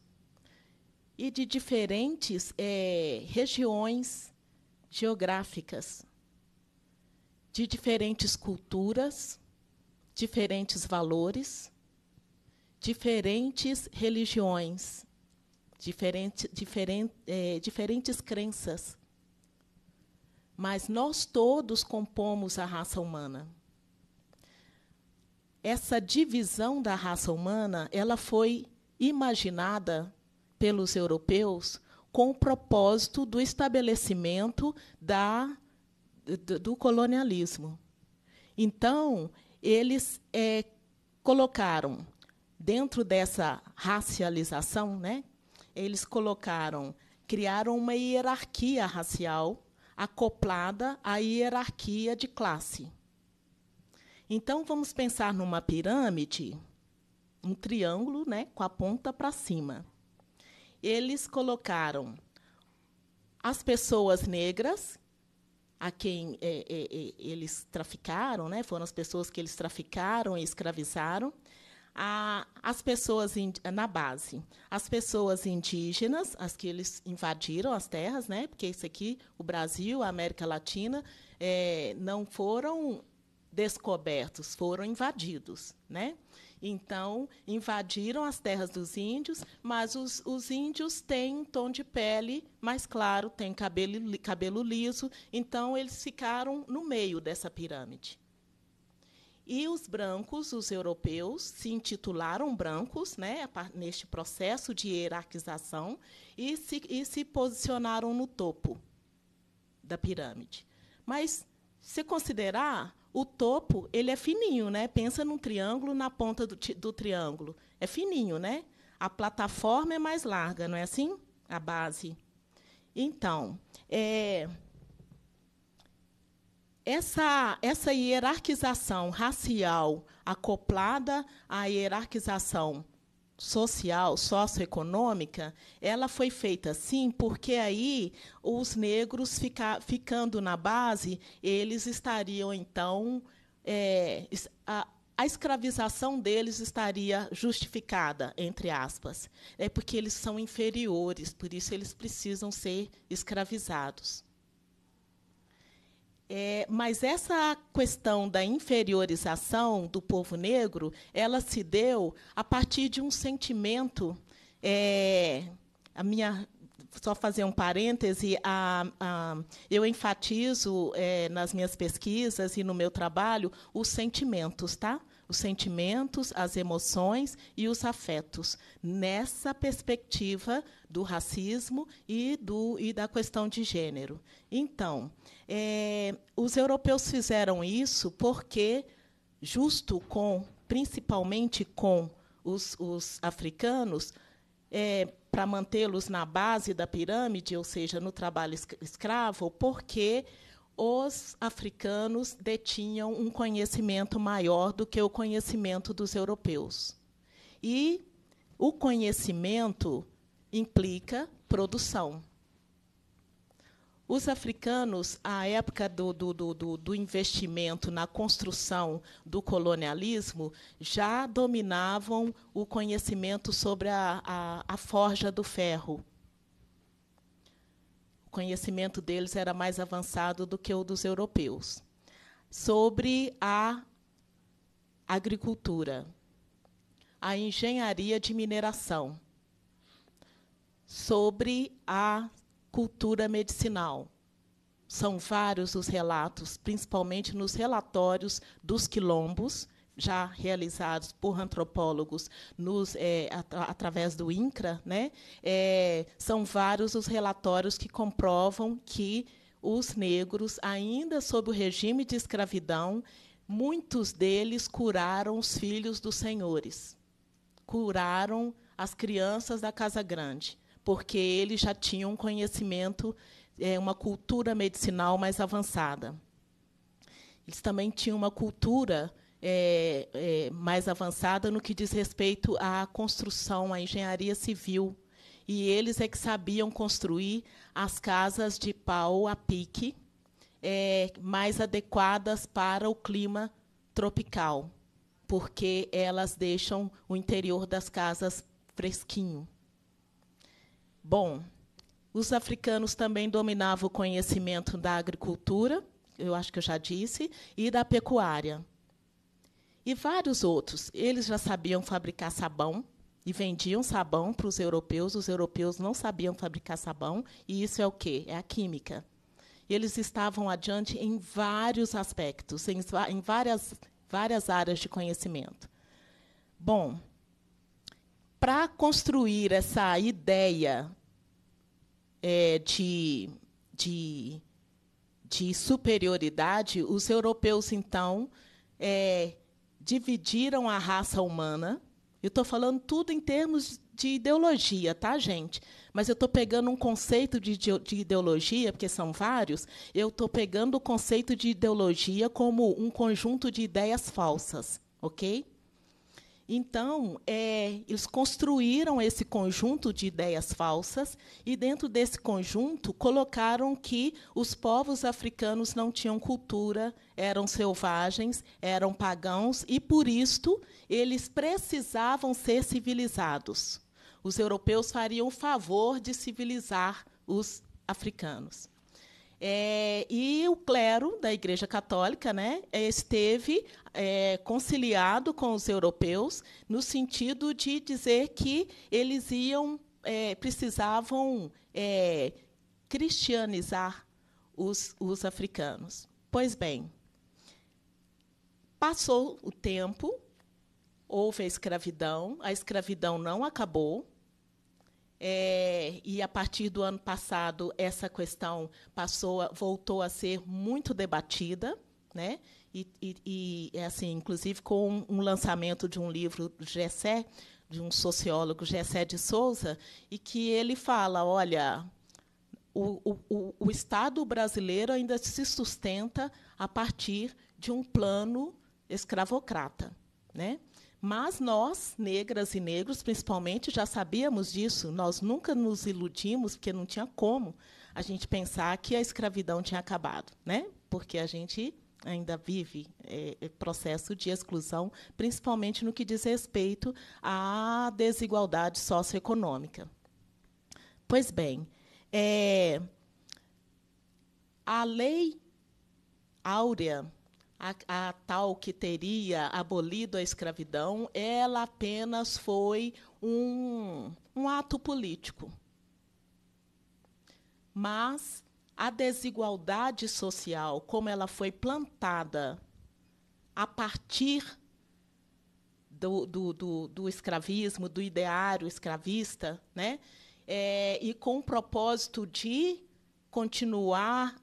e de diferentes é, regiões geográficas, de diferentes culturas diferentes valores, diferentes religiões, diferente, diferente, é, diferentes crenças. Mas nós todos compomos a raça humana. Essa divisão da raça humana, ela foi imaginada pelos europeus com o propósito do estabelecimento da, do, do colonialismo. Então, eles é, colocaram dentro dessa racialização, né, eles colocaram, criaram uma hierarquia racial acoplada à hierarquia de classe. Então vamos pensar numa pirâmide, um triângulo, né, com a ponta para cima. Eles colocaram as pessoas negras, a quem é, é, é, eles traficaram, né? foram as pessoas que eles traficaram e escravizaram, a, as pessoas in, na base, as pessoas indígenas, as que eles invadiram as terras, né? porque isso aqui, o Brasil, a América Latina, é, não foram descobertos, foram invadidos. Né? Então, invadiram as terras dos índios, mas os, os índios têm um tom de pele mais claro, têm cabelo, cabelo liso, então eles ficaram no meio dessa pirâmide. E os brancos, os europeus, se intitularam brancos né, neste processo de hierarquização e se, e se posicionaram no topo da pirâmide. Mas, se considerar, o topo ele é fininho, né? Pensa num triângulo na ponta do, do, triângulo. É fininho, né? A plataforma é mais larga, não é assim? A base. Então, é, essa, essa hierarquização racial acoplada à hierarquização social, socioeconômica, ela foi feita assim porque aí os negros fica, ficando na base, eles estariam então é, a, a escravização deles estaria justificada, entre aspas. É porque eles são inferiores, por isso eles precisam ser escravizados. É, mas essa questão da inferiorização do povo negro, ela se deu a partir de um sentimento. É, a minha só fazer um parêntese, a, a, eu enfatizo é, nas minhas pesquisas e no meu trabalho os sentimentos, tá? Os sentimentos, as emoções e os afetos, nessa perspectiva do racismo e, do, e da questão de gênero. Então, é, os europeus fizeram isso porque, justo com, principalmente com os, os africanos, é, para mantê-los na base da pirâmide, ou seja, no trabalho escravo, porque os africanos detinham um conhecimento maior do que o conhecimento dos europeus. E o conhecimento implica produção. Os africanos, à época do, do, do, do, investimento na construção do colonialismo, já dominavam o conhecimento sobre a, a, a forja do ferro. O conhecimento deles era mais avançado do que o dos europeus. Sobre a agricultura, a engenharia de mineração, sobre a cultura medicinal. São vários os relatos, principalmente nos relatórios dos quilombos, já realizados por antropólogos nos, é, através do INCRA, né? É, são vários os relatórios que comprovam que os negros, ainda sob o regime de escravidão, muitos deles curaram os filhos dos senhores, curaram as crianças da Casa Grande porque eles já tinham um conhecimento, é, uma cultura medicinal mais avançada. Eles também tinham uma cultura é, é, mais avançada no que diz respeito à construção, à engenharia civil. E eles é que sabiam construir as casas de pau a pique é, mais adequadas para o clima tropical, porque elas deixam o interior das casas fresquinho. Bom, os africanos também dominavam o conhecimento da agricultura, eu acho que eu já disse, e da pecuária. E vários outros. Eles já sabiam fabricar sabão e vendiam sabão para os europeus. Os europeus não sabiam fabricar sabão, e isso é o quê? É a química. Eles estavam adiante em vários aspectos, em, várias, várias áreas de conhecimento. Bom, para construir essa ideia é, de, de, de, superioridade, os europeus, então, é, dividiram a raça humana. Eu estou falando tudo em termos de ideologia, tá, gente? Mas eu estou pegando um conceito de, de, ideologia, porque são vários, eu estou pegando o conceito de ideologia como um conjunto de ideias falsas, ok? Então, é, eles construíram esse conjunto de ideias falsas e, dentro desse conjunto, colocaram que os povos africanos não tinham cultura, eram selvagens, eram pagãos e, por isto, eles precisavam ser civilizados. Os europeus fariam o favor de civilizar os africanos. É, e o clero da Igreja Católica né, esteve é, conciliado com os europeus no sentido de dizer que eles iam é, precisavam é, cristianizar os, os africanos. Pois bem, passou o tempo, houve a escravidão, a escravidão não acabou, é, e a partir do ano passado essa questão passou, voltou a ser muito debatida, né? E, e, e é assim, inclusive com um lançamento de um livro do Gessé, de um sociólogo Gessé de Souza, e que ele fala, olha, o, o, o Estado brasileiro ainda se sustenta a partir de um plano escravocrata, né? Mas nós, negras e negros, principalmente, já sabíamos disso. Nós nunca nos iludimos, porque não tinha como a gente pensar que a escravidão tinha acabado, né? Porque a gente ainda vive é, é processo de exclusão, principalmente no que diz respeito à desigualdade socioeconômica. Pois bem, é, a Lei Áurea a, a tal que teria abolido a escravidão, ela apenas foi um, um ato político. Mas a desigualdade social, como ela foi plantada a partir do, do, do, do escravismo, do ideário escravista, né? É, e com o propósito de continuar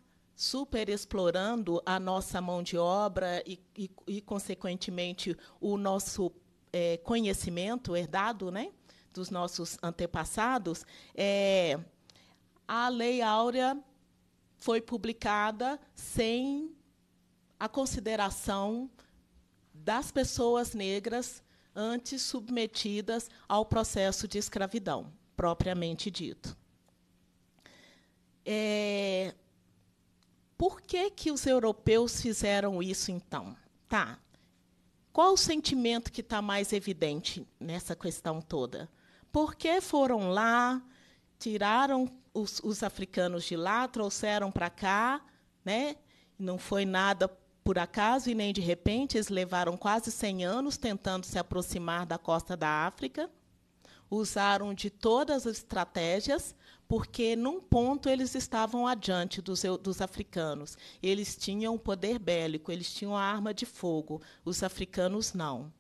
superexplorando a nossa mão de obra e, e, e consequentemente, o nosso é, conhecimento herdado né, dos nossos antepassados, é, a Lei Áurea foi publicada sem a consideração das pessoas negras antes submetidas ao processo de escravidão, propriamente dito. É, por que, que os europeus fizeram isso então? Tá. Qual o sentimento que está mais evidente nessa questão toda? Por que foram lá, tiraram os, os africanos de lá, trouxeram para cá, né? não foi nada por acaso e nem de repente, eles levaram quase 100 anos tentando se aproximar da costa da África usaram de todas as estratégias, porque, num ponto, eles estavam adiante dos, dos africanos. Eles tinham poder bélico, eles tinham a arma de fogo, os africanos não.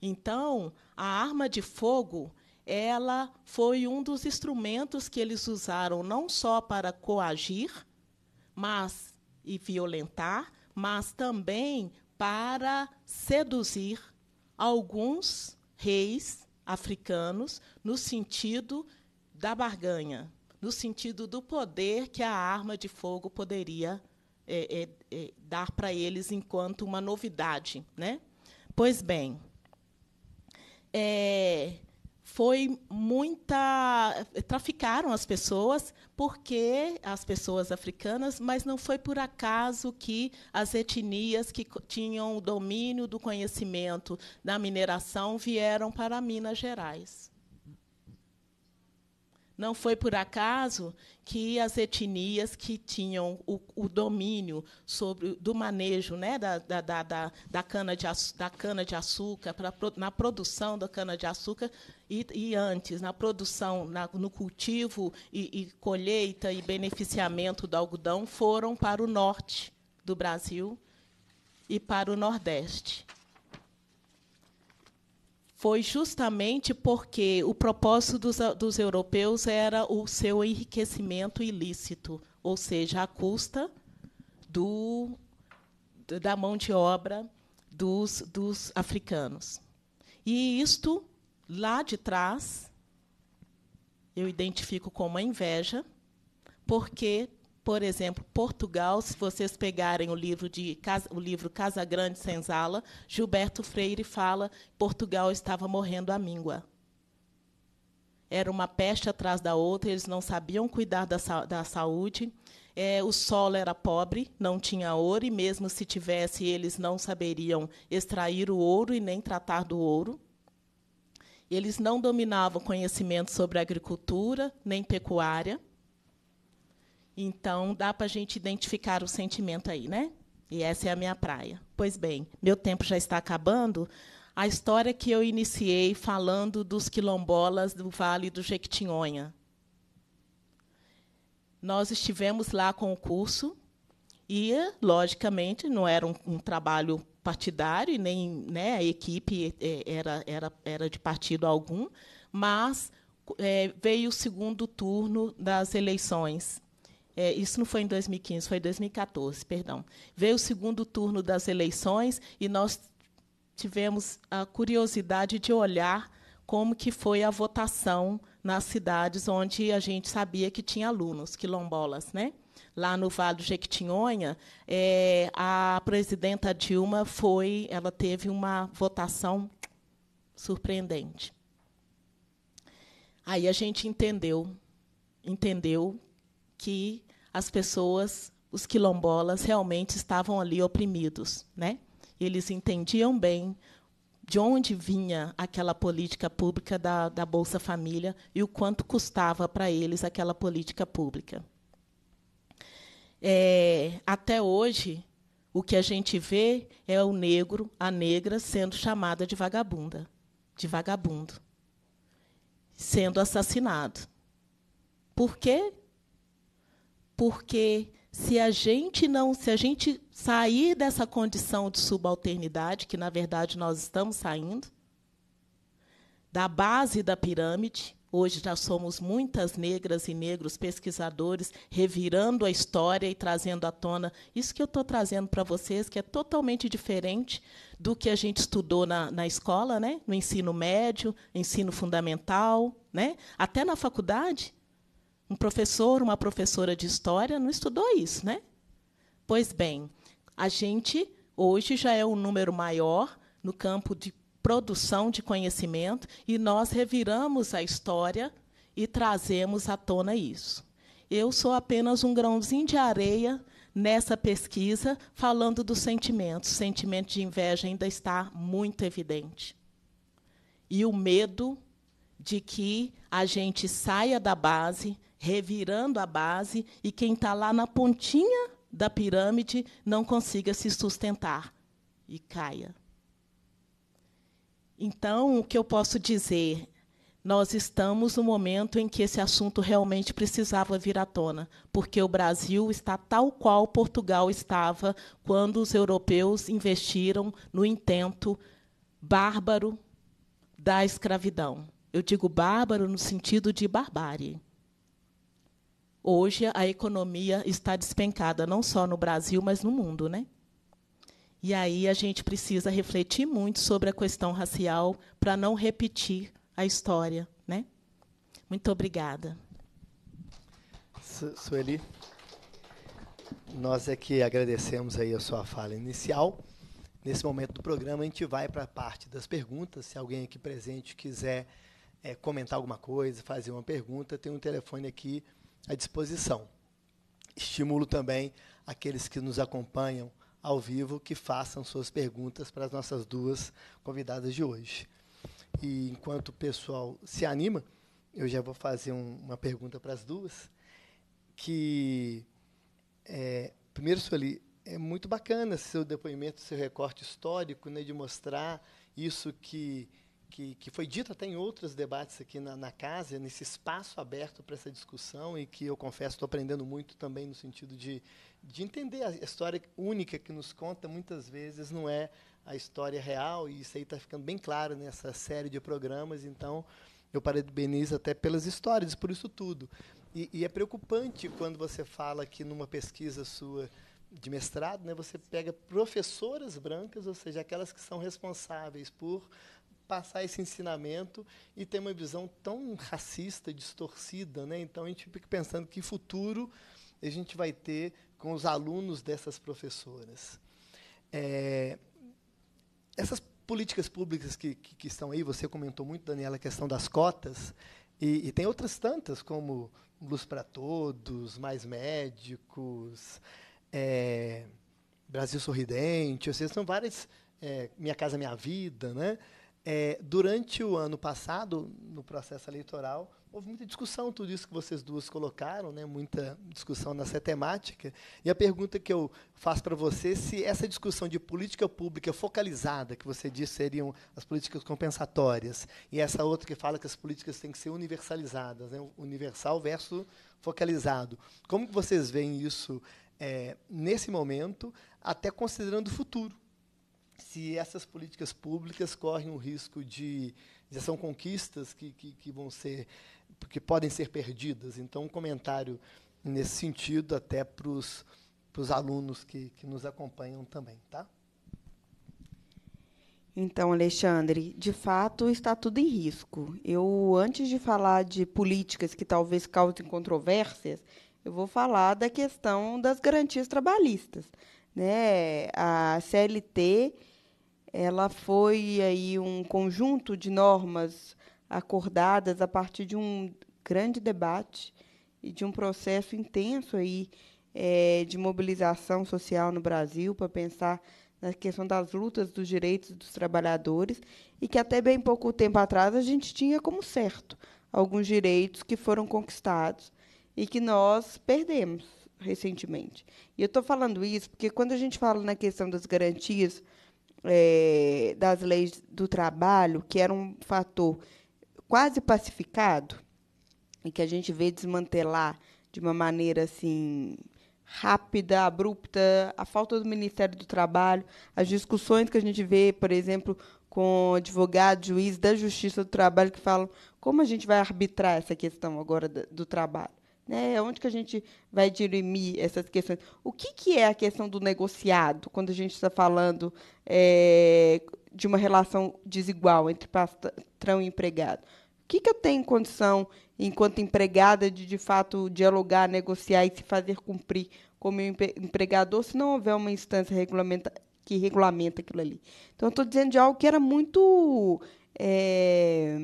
Então, a arma de fogo ela foi um dos instrumentos que eles usaram não só para coagir, mas e violentar, mas também para seduzir alguns reis africanos no sentido da barganha, no sentido do poder que a arma de fogo poderia é, é, é, dar para eles enquanto uma novidade. Né? Pois bem, é, foi muita traficaram as pessoas porque as pessoas africanas, mas não foi por acaso que as etnias que tinham o domínio do conhecimento da mineração vieram para Minas Gerais. Não foi por acaso que as etnias que tinham o, o domínio sobre do manejo né, da, da, da, da, cana de, da cana de açúcar pra, na produção da cana de açúcar e, e antes na produção na, no cultivo e, e colheita e beneficiamento do algodão foram para o norte do Brasil e para o nordeste foi justamente porque o propósito dos, dos europeus era o seu enriquecimento ilícito, ou seja, à custa do, da mão de obra dos, dos africanos. E isto, lá de trás, eu identifico como a inveja, porque por exemplo, Portugal, se vocês pegarem o livro de o livro Casa Grande Senzala, Gilberto Freire fala: Portugal estava morrendo à míngua. Era uma peste atrás da outra, eles não sabiam cuidar da, da saúde. É, o solo era pobre, não tinha ouro, e mesmo se tivesse, eles não saberiam extrair o ouro e nem tratar do ouro. Eles não dominavam conhecimento sobre agricultura nem pecuária. Então, dá para a gente identificar o sentimento aí, né? E essa é a minha praia. Pois bem, meu tempo já está acabando. A história que eu iniciei falando dos quilombolas do Vale do Jequitinhonha. Nós estivemos lá com o curso e, logicamente, não era um, um trabalho partidário nem né, a equipe é, era, era, era de partido algum, mas é, veio o segundo turno das eleições é, isso não foi em 2015, foi em 2014, perdão. Veio o segundo turno das eleições e nós tivemos a curiosidade de olhar como que foi a votação nas cidades onde a gente sabia que tinha alunos quilombolas, né? Lá no Vale do Jequitinhonha, é, a presidenta Dilma foi, ela teve uma votação surpreendente. Aí a gente entendeu, entendeu que as pessoas, os quilombolas, realmente estavam ali oprimidos. Né? Eles entendiam bem de onde vinha aquela política pública da, da Bolsa Família e o quanto custava para eles aquela política pública. É, até hoje, o que a gente vê é o negro, a negra, sendo chamada de vagabunda, de vagabundo, sendo assassinado. Por quê? porque se a gente não, se a gente sair dessa condição de subalternidade, que na verdade nós estamos saindo, da base da pirâmide, hoje já somos muitas negras e negros pesquisadores revirando a história e trazendo à tona isso que eu estou trazendo para vocês, que é totalmente diferente do que a gente estudou na, na escola, né? no ensino médio, ensino fundamental, né? até na faculdade. Um professor, uma professora de história não estudou isso, né? Pois bem, a gente hoje já é um número maior no campo de produção de conhecimento e nós reviramos a história e trazemos à tona isso. Eu sou apenas um grãozinho de areia nessa pesquisa falando dos sentimentos. O sentimento de inveja ainda está muito evidente. E o medo de que a gente saia da base revirando a base e quem está lá na pontinha da pirâmide não consiga se sustentar e caia. Então, o que eu posso dizer? Nós estamos no momento em que esse assunto realmente precisava vir à tona, porque o Brasil está tal qual Portugal estava quando os europeus investiram no intento bárbaro da escravidão. Eu digo bárbaro no sentido de barbárie. Hoje a economia está despencada, não só no Brasil, mas no mundo, né? E aí a gente precisa refletir muito sobre a questão racial para não repetir a história, né? Muito obrigada. Sueli, nós é que agradecemos aí a sua fala inicial. Nesse momento do programa, a gente vai para a parte das perguntas. Se alguém aqui presente quiser é, comentar alguma coisa, fazer uma pergunta, tem um telefone aqui à disposição. Estimulo também aqueles que nos acompanham ao vivo que façam suas perguntas para as nossas duas convidadas de hoje. E enquanto o pessoal se anima, eu já vou fazer um, uma pergunta para as duas, que é, primeiro, Sueli, é muito bacana seu depoimento, seu recorte histórico, né, de mostrar isso que que, que foi dito até em outros debates aqui na, na casa, nesse espaço aberto para essa discussão e que eu confesso estou aprendendo muito também no sentido de, de entender a história única que nos conta muitas vezes não é a história real e isso aí está ficando bem claro nessa série de programas, então eu parabenizo até pelas histórias, por isso tudo. E, e é preocupante quando você fala que numa pesquisa sua de mestrado, né, você pega professoras brancas, ou seja, aquelas que são responsáveis por passar esse ensinamento e ter uma visão tão racista, distorcida, né? Então a gente fica pensando que futuro a gente vai ter com os alunos dessas professoras. É, essas políticas públicas que, que, que, estão aí, você comentou muito, Daniela, a questão das cotas, e, e tem outras tantas, como Luz para Todos, Mais Médicos, é, Brasil Sorridente, ou seja, são várias, é, Minha Casa Minha Vida, né? É, durante o ano passado, no processo eleitoral, houve muita discussão, tudo isso que vocês duas colocaram, né, muita discussão nessa temática. E a pergunta que eu faço para você se essa discussão de política pública focalizada, que você disse seriam as políticas compensatórias, e essa outra que fala que as políticas têm que ser universalizadas, né, universal versus focalizado. Como que vocês veem isso é, nesse momento, até considerando o futuro? se essas políticas públicas correm o risco de, de são conquistas que, que, que, vão ser que podem ser perdidas. Então, um comentário nesse sentido até para os alunos que, que nos acompanham também, tá? Então, Alexandre, de fato está tudo em risco. Eu, antes de falar de políticas que talvez causem controvérsias, eu vou falar da questão das garantias trabalhistas. Né? A CLT ela foi aí um conjunto de normas acordadas a partir de um grande debate e de um processo intenso aí é, de mobilização social no Brasil para pensar na questão das lutas dos direitos dos trabalhadores e que até bem pouco tempo atrás a gente tinha como certo alguns direitos que foram conquistados e que nós perdemos recentemente. E eu estou falando isso porque quando a gente fala na questão das garantias é, das leis do trabalho, que era um fator quase pacificado e que a gente vê desmantelar de uma maneira assim rápida, abrupta, a falta do Ministério do Trabalho, as discussões que a gente vê, por exemplo, com advogados, juízes da Justiça do Trabalho que falam como a gente vai arbitrar essa questão agora do trabalho. Né? É onde que a gente vai dirimir essas questões? O que, que é a questão do negociado quando a gente está falando é, de uma relação desigual entre patrão e empregado? O que, que eu tenho condição, enquanto empregada, de de fato dialogar, negociar e se fazer cumprir como empregador se não houver uma instância regulamenta que regulamenta aquilo ali? Então, eu estou dizendo de algo que era muito é,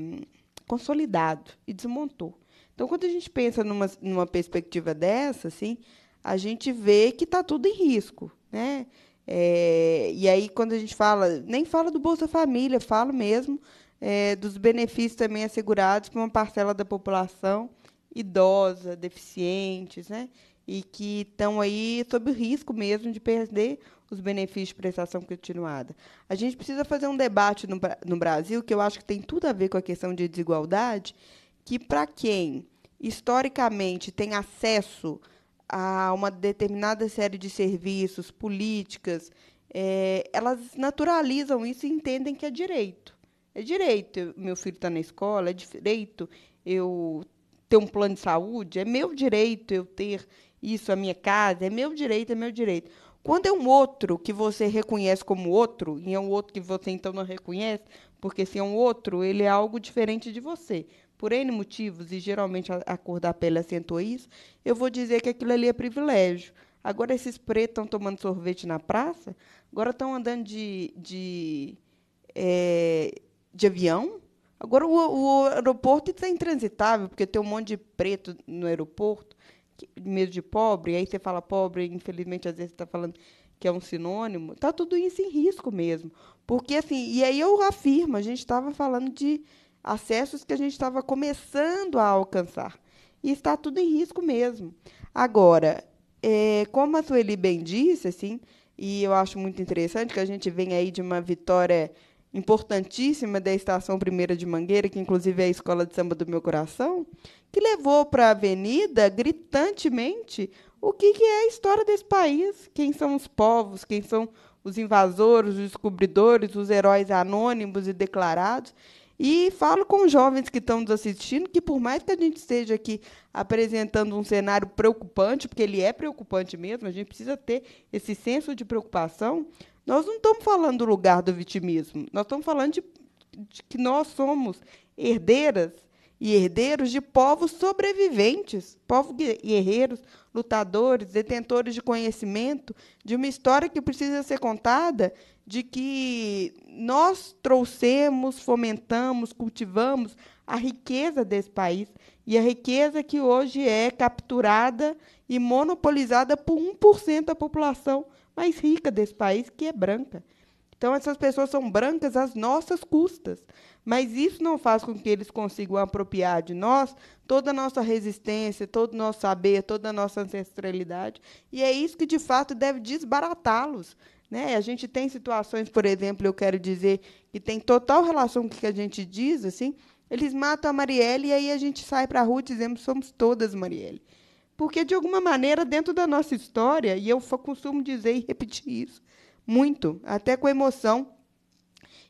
consolidado e desmontou. Então, quando a gente pensa numa, numa perspectiva dessa, assim, a gente vê que está tudo em risco, né? É, e aí, quando a gente fala, nem fala do Bolsa Família, falo mesmo é, dos benefícios também assegurados para uma parcela da população idosa, deficientes, né? E que estão aí sob o risco mesmo de perder os benefícios de prestação continuada. A gente precisa fazer um debate no, no Brasil, que eu acho que tem tudo a ver com a questão de desigualdade, que para quem historicamente tem acesso a uma determinada série de serviços, políticas, é, elas naturalizam isso e entendem que é direito. É direito, meu filho está na escola, é direito eu ter um plano de saúde, é meu direito eu ter isso, a minha casa, é meu direito, é meu direito. Quando é um outro que você reconhece como outro, e é um outro que você então não reconhece, porque se é um outro, ele é algo diferente de você por N motivos, e geralmente a, a cor da pele acentua isso, eu vou dizer que aquilo ali é privilégio. Agora esses pretos estão tomando sorvete na praça, agora estão andando de, de, é, de avião. Agora o, o aeroporto está intransitável, porque tem um monte de preto no aeroporto, que, medo de pobre, aí você fala pobre, infelizmente às vezes você está falando que é um sinônimo. Está tudo isso em risco mesmo. Porque assim, e aí eu afirmo, a gente estava falando de acessos que a gente estava começando a alcançar. E está tudo em risco mesmo. Agora, é, como a Sueli bem disse, assim, e eu acho muito interessante que a gente vem aí de uma vitória importantíssima da Estação Primeira de Mangueira, que inclusive é a escola de samba do meu coração, que levou para a avenida gritantemente o que, que é a história desse país, quem são os povos, quem são os invasores, os descobridores, os heróis anônimos e declarados. E falo com os jovens que estão nos assistindo que, por mais que a gente esteja aqui apresentando um cenário preocupante, porque ele é preocupante mesmo, a gente precisa ter esse senso de preocupação, nós não estamos falando do lugar do vitimismo, nós estamos falando de, de que nós somos herdeiras e herdeiros de povos sobreviventes, povos guerreiros, lutadores, detentores de conhecimento, de uma história que precisa ser contada, de que nós trouxemos, fomentamos, cultivamos a riqueza desse país e a riqueza que hoje é capturada e monopolizada por 1% da população mais rica desse país, que é branca. Então, essas pessoas são brancas às nossas custas. Mas isso não faz com que eles consigam apropriar de nós toda a nossa resistência, todo o nosso saber, toda a nossa ancestralidade. E é isso que, de fato, deve desbaratá-los. Né? A gente tem situações, por exemplo, eu quero dizer, que tem total relação com o que a gente diz, assim, eles matam a Marielle e aí a gente sai para a rua e dizemos somos todas Marielle. Porque, de alguma maneira, dentro da nossa história, e eu costumo dizer e repetir isso, muito, até com emoção.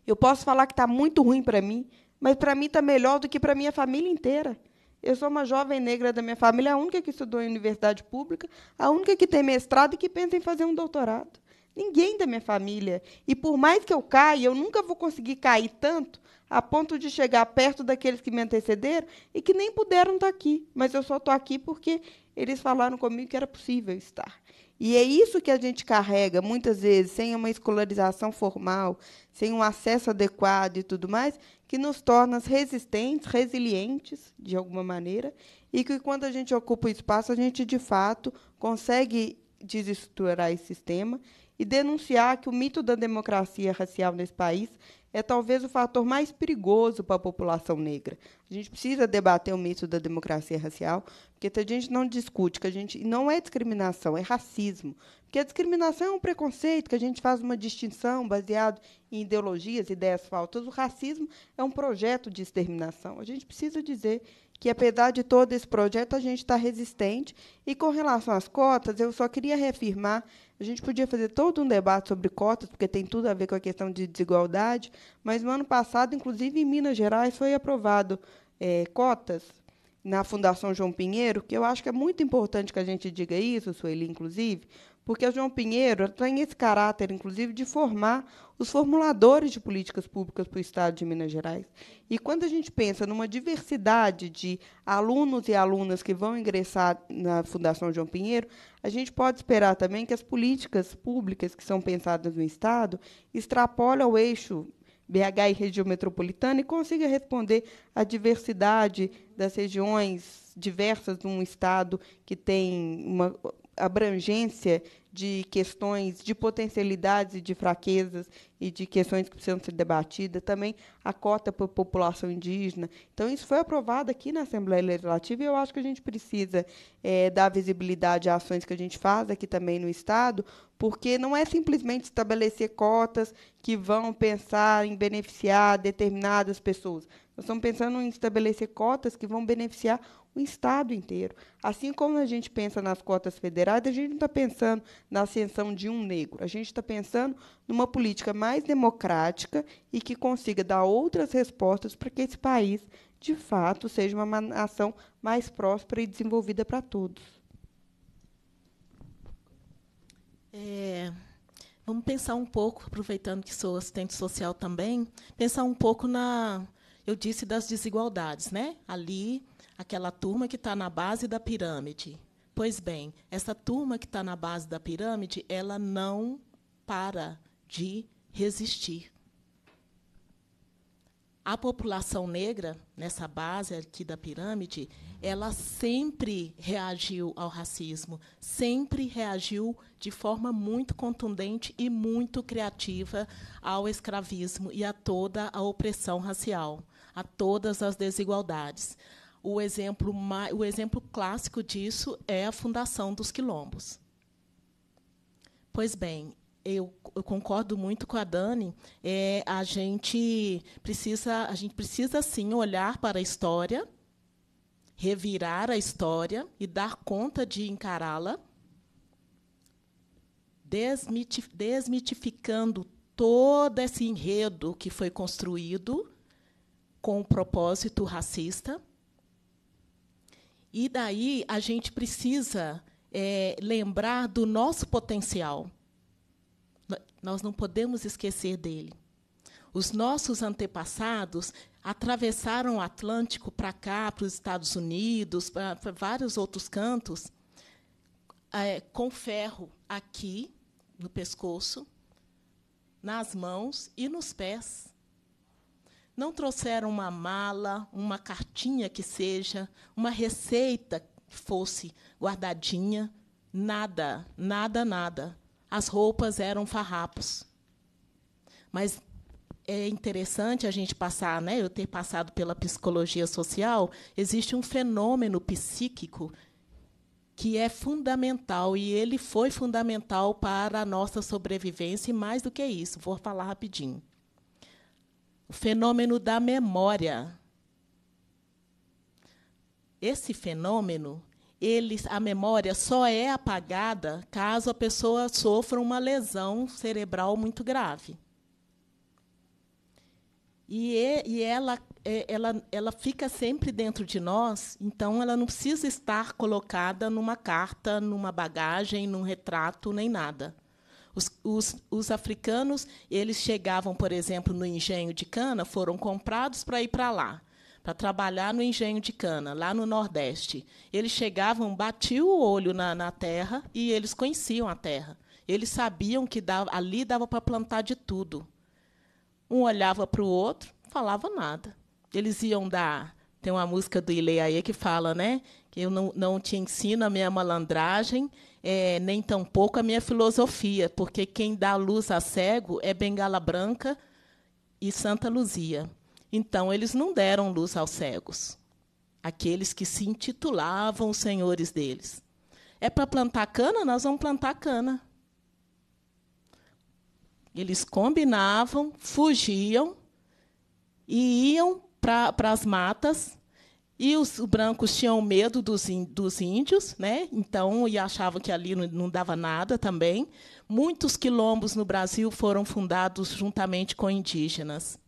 Eu posso falar que está muito ruim para mim, mas para mim está melhor do que para minha família inteira. Eu sou uma jovem negra da minha família, a única que estudou em universidade pública, a única que tem mestrado e que pensa em fazer um doutorado. Ninguém da minha família. E por mais que eu caia, eu nunca vou conseguir cair tanto a ponto de chegar perto daqueles que me antecederam e que nem puderam estar tá aqui. Mas eu só estou aqui porque eles falaram comigo que era possível estar. E é isso que a gente carrega, muitas vezes, sem uma escolarização formal, sem um acesso adequado e tudo mais, que nos torna resistentes, resilientes, de alguma maneira, e que, quando a gente ocupa o espaço, a gente, de fato, consegue desestruturar esse sistema e denunciar que o mito da democracia racial nesse país é talvez o fator mais perigoso para a população negra. A gente precisa debater o mito da democracia racial, porque se a gente não discute que a gente não é discriminação, é racismo, porque a discriminação é um preconceito que a gente faz uma distinção baseado em ideologias, ideias faltas. O racismo é um projeto de exterminação. A gente precisa dizer que, apesar de todo esse projeto, a gente está resistente. E com relação às cotas, eu só queria reafirmar a gente podia fazer todo um debate sobre cotas, porque tem tudo a ver com a questão de desigualdade, mas no ano passado, inclusive em Minas Gerais, foi aprovado é, cotas na Fundação João Pinheiro, que eu acho que é muito importante que a gente diga isso, Sueli, inclusive, porque a João Pinheiro tem esse caráter, inclusive, de formar os formuladores de políticas públicas para o Estado de Minas Gerais. E quando a gente pensa numa diversidade de alunos e alunas que vão ingressar na Fundação João Pinheiro, a gente pode esperar também que as políticas públicas que são pensadas no Estado extrapolem o eixo BH e região metropolitana e consiga responder à diversidade das regiões diversas de um estado que tem uma abrangência de questões, de potencialidades e de fraquezas e de questões que precisam ser debatidas, também a cota para a população indígena. Então, isso foi aprovado aqui na Assembleia Legislativa e eu acho que a gente precisa é, dar visibilidade a ações que a gente faz aqui também no Estado, porque não é simplesmente estabelecer cotas que vão pensar em beneficiar determinadas pessoas. Nós estamos pensando em estabelecer cotas que vão beneficiar o Estado inteiro. Assim como a gente pensa nas cotas federais, a gente não está pensando na ascensão de um negro. A gente está pensando numa política mais democrática e que consiga dar outras respostas para que esse país, de fato, seja uma nação mais próspera e desenvolvida para todos. É, vamos pensar um pouco, aproveitando que sou assistente social também, pensar um pouco na eu disse das desigualdades, né? Ali, aquela turma que está na base da pirâmide. Pois bem, essa turma que está na base da pirâmide, ela não para de resistir. A população negra, nessa base aqui da pirâmide, ela sempre reagiu ao racismo, sempre reagiu de forma muito contundente e muito criativa ao escravismo e a toda a opressão racial a todas as desigualdades. O exemplo, o exemplo clássico disso é a fundação dos quilombos. Pois bem, eu, eu, concordo muito com a Dani. É, a gente precisa, a gente precisa sim olhar para a história, revirar a história e dar conta de encará-la, desmitificando todo esse enredo que foi construído com o propósito racista. E daí a gente precisa é, lembrar do nosso potencial. Nós não podemos esquecer dele. Os nossos antepassados atravessaram o Atlântico para cá, para os Estados Unidos, para, para vários outros cantos, é, com ferro aqui, no pescoço, nas mãos e nos pés não trouxeram uma mala, uma cartinha que seja, uma receita que fosse guardadinha, nada, nada, nada. As roupas eram farrapos. Mas é interessante a gente passar, né? Eu ter passado pela psicologia social, existe um fenômeno psíquico que é fundamental e ele foi fundamental para a nossa sobrevivência e mais do que isso, vou falar rapidinho o fenômeno da memória. Esse fenômeno, eles, a memória só é apagada caso a pessoa sofra uma lesão cerebral muito grave. E, é, e ela, é, ela, ela fica sempre dentro de nós, então ela não precisa estar colocada numa carta, numa bagagem, num retrato, nem nada. Os, os, os africanos, eles chegavam, por exemplo, no engenho de cana, foram comprados para ir para lá para trabalhar no engenho de cana, lá no Nordeste. Eles chegavam, batiam o olho na, na terra e eles conheciam a terra. Eles sabiam que dava, ali dava para plantar de tudo. Um olhava para o outro, falava nada. Eles iam dar. Tem uma música do Ilê aí que fala, né? Que eu não, não te ensino a minha malandragem é, nem tampouco a minha filosofia, porque quem dá luz a cego é Bengala Branca e Santa Luzia. Então, eles não deram luz aos cegos, aqueles que se intitulavam os senhores deles. É para plantar cana? Nós vamos plantar cana. Eles combinavam, fugiam e iam para as matas e os brancos tinham medo dos, dos índios, né? então, e achavam que ali não, não dava nada também. Muitos quilombos no Brasil foram fundados juntamente com indígenas.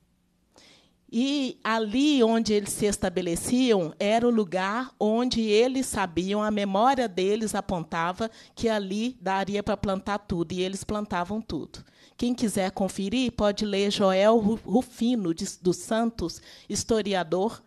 E ali onde eles se estabeleciam era o lugar onde eles sabiam, a memória deles apontava que ali daria para plantar tudo, e eles plantavam tudo. Quem quiser conferir pode ler Joel Rufino dos Santos, historiador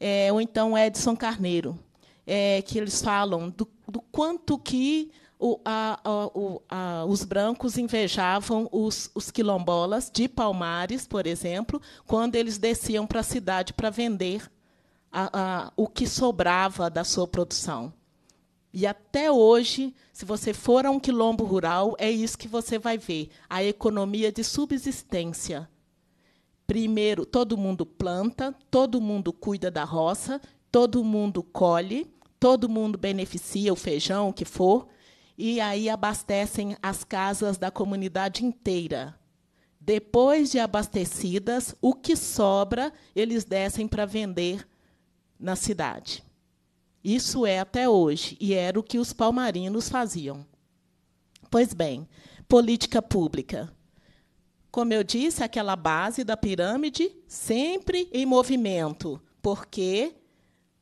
é, ou então Edson Carneiro, é, que eles falam do, do quanto que o, a, a, a, os brancos invejavam os, os, quilombolas de Palmares, por exemplo, quando eles desciam para a cidade para vender o que sobrava da sua produção. E até hoje, se você for a um quilombo rural, é isso que você vai ver: a economia de subsistência Primeiro, todo mundo planta, todo mundo cuida da roça, todo mundo colhe, todo mundo beneficia o feijão, o que for, e aí abastecem as casas da comunidade inteira. Depois de abastecidas, o que sobra eles descem para vender na cidade. Isso é até hoje, e era o que os palmarinos faziam. Pois bem, política pública. Como eu disse, aquela base da pirâmide sempre em movimento, porque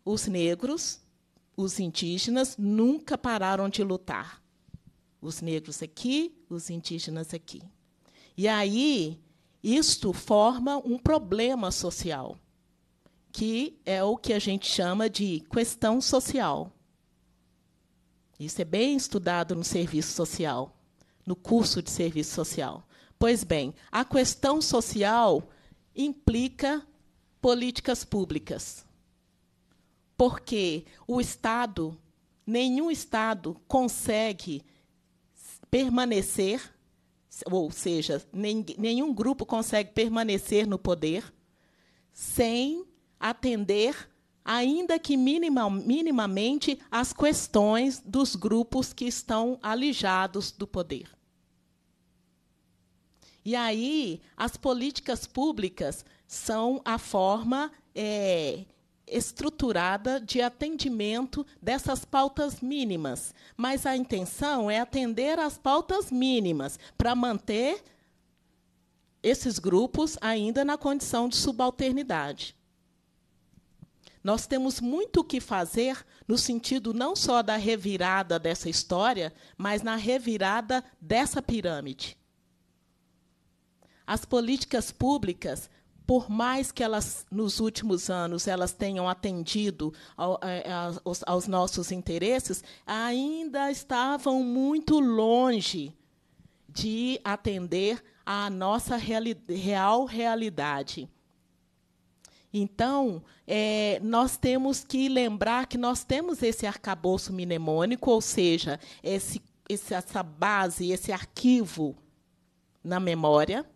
os negros, os indígenas, nunca pararam de lutar. Os negros aqui, os indígenas aqui. E aí, isto forma um problema social, que é o que a gente chama de questão social. Isso é bem estudado no serviço social, no curso de serviço social. Pois bem, a questão social implica políticas públicas. Porque o Estado, nenhum Estado consegue permanecer, ou seja, nenhum grupo consegue permanecer no poder sem atender, ainda que minima, minimamente, as questões dos grupos que estão alijados do poder. E aí, as políticas públicas são a forma é, estruturada de atendimento dessas pautas mínimas. Mas a intenção é atender às pautas mínimas para manter esses grupos ainda na condição de subalternidade. Nós temos muito o que fazer no sentido não só da revirada dessa história, mas na revirada dessa pirâmide. As políticas públicas por mais que elas nos últimos anos elas tenham atendido ao, a, é, é, aos, aos, nossos interesses, ainda estavam muito longe de atender à nossa reali real realidade. Então, é, nós temos que lembrar que nós temos esse arcabouço mnemônico, ou seja, esse, essa base, esse arquivo na memória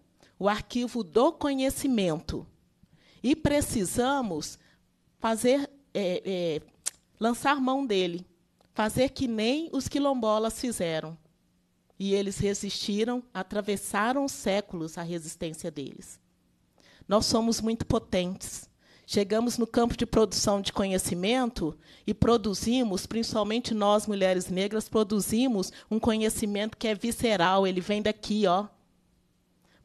o arquivo do conhecimento. E precisamos fazer é, é, lançar mão dele, fazer que nem os quilombolas fizeram. E eles resistiram, atravessaram séculos a resistência deles. Nós somos muito potentes. Chegamos no campo de produção de conhecimento e produzimos, principalmente nós mulheres negras, produzimos um conhecimento que é visceral, ele vem daqui, ó,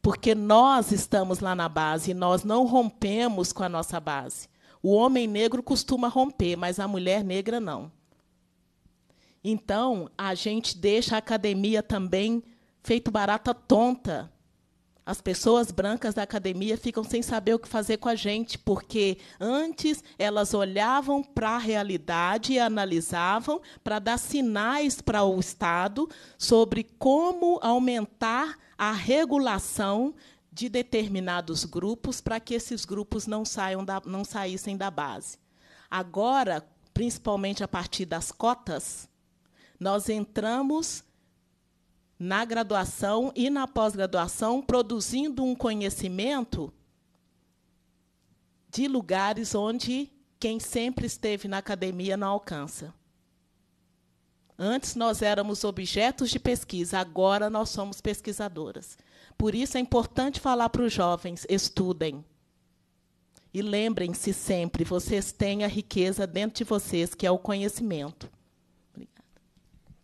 porque nós estamos lá na base e nós não rompemos com a nossa base. O homem negro costuma romper, mas a mulher negra não. Então, a gente deixa a academia também feito barata tonta as pessoas brancas da academia ficam sem saber o que fazer com a gente, porque antes elas olhavam para a realidade e analisavam para dar sinais para o Estado sobre como aumentar a regulação de determinados grupos para que esses grupos não, saiam da, não saíssem da base. Agora, principalmente a partir das cotas, nós entramos na graduação e na pós-graduação, produzindo um conhecimento de lugares onde quem sempre esteve na academia não alcança. Antes nós éramos objetos de pesquisa, agora nós somos pesquisadoras. Por isso é importante falar para os jovens: estudem. E lembrem-se sempre, vocês têm a riqueza dentro de vocês, que é o conhecimento. Obrigada.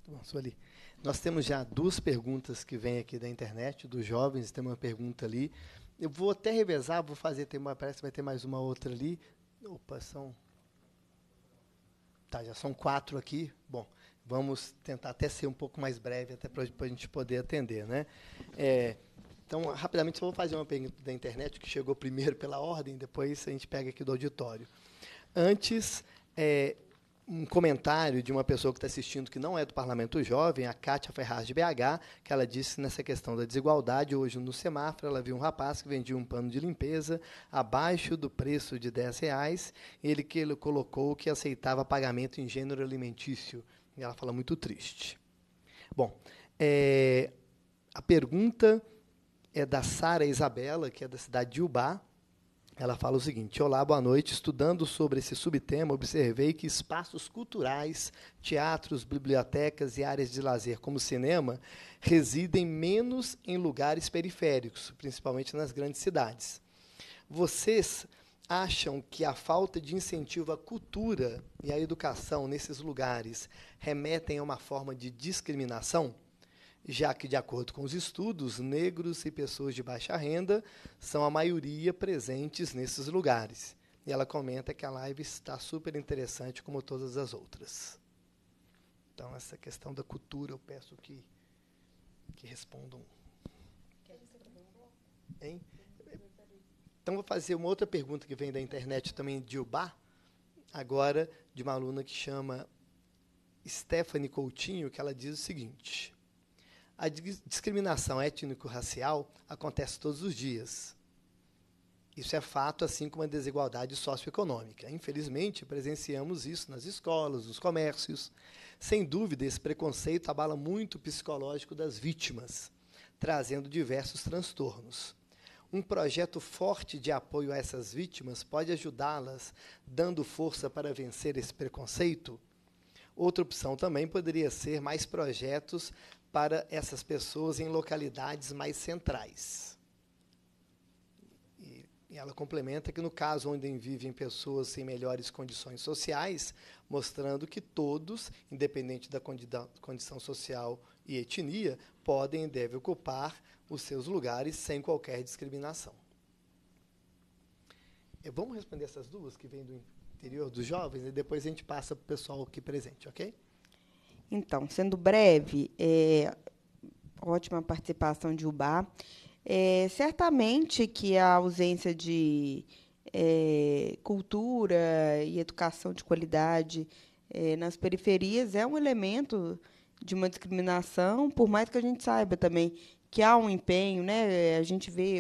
Bom, Sueli. Nós temos já duas perguntas que vêm aqui da internet, dos jovens, tem uma pergunta ali. Eu vou até revezar, vou fazer, tem uma, parece que vai ter mais uma outra ali. Opa, são. Tá, já são quatro aqui. Bom, vamos tentar até ser um pouco mais breve, até para a gente poder atender. Né? É, então, rapidamente, só vou fazer uma pergunta da internet, que chegou primeiro pela ordem, depois a gente pega aqui do auditório. Antes, é, um comentário de uma pessoa que está assistindo que não é do Parlamento Jovem, a Kátia Ferraz de BH, que ela disse nessa questão da desigualdade, hoje no semáforo, ela viu um rapaz que vendia um pano de limpeza abaixo do preço de 10 reais, ele que ele colocou que aceitava pagamento em gênero alimentício. E ela fala muito triste. Bom, é, a pergunta é da Sara Isabela, que é da cidade de Ubá, ela fala o seguinte: Olá, boa noite. Estudando sobre esse subtema, observei que espaços culturais, teatros, bibliotecas e áreas de lazer, como cinema, residem menos em lugares periféricos, principalmente nas grandes cidades. Vocês acham que a falta de incentivo à cultura e à educação nesses lugares remetem a uma forma de discriminação? já que, de acordo com os estudos, negros e pessoas de baixa renda são a maioria presentes nesses lugares. E ela comenta que a live está super interessante, como todas as outras. Então, essa questão da cultura, eu peço que, que respondam. Hein? Então, vou fazer uma outra pergunta que vem da internet também, de Ubá, agora, de uma aluna que chama Stephanie Coutinho, que ela diz o seguinte. A discriminação étnico-racial acontece todos os dias. Isso é fato, assim como a desigualdade socioeconômica. Infelizmente, presenciamos isso nas escolas, nos comércios. Sem dúvida, esse preconceito abala muito o psicológico das vítimas, trazendo diversos transtornos. Um projeto forte de apoio a essas vítimas pode ajudá-las, dando força para vencer esse preconceito? Outra opção também poderia ser mais projetos para essas pessoas em localidades mais centrais. E ela complementa que, no caso onde vivem pessoas sem melhores condições sociais, mostrando que todos, independente da condição social e etnia, podem e devem ocupar os seus lugares sem qualquer discriminação. Vamos é responder essas duas que vêm do interior dos jovens e depois a gente passa para o pessoal aqui presente, ok? Então, sendo breve, é, ótima participação de Uba. É, certamente que a ausência de é, cultura e educação de qualidade é, nas periferias é um elemento de uma discriminação, por mais que a gente saiba também que há um empenho, né? A gente vê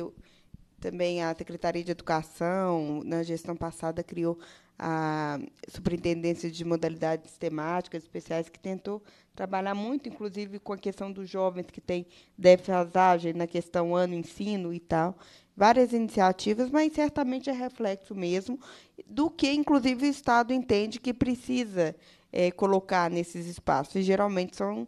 também a Secretaria de Educação, na gestão passada, criou a Superintendência de Modalidades Temáticas Especiais, que tentou trabalhar muito, inclusive, com a questão dos jovens que têm defasagem na questão ano-ensino e tal. Várias iniciativas, mas certamente é reflexo mesmo do que, inclusive, o Estado entende que precisa é, colocar nesses espaços. E geralmente são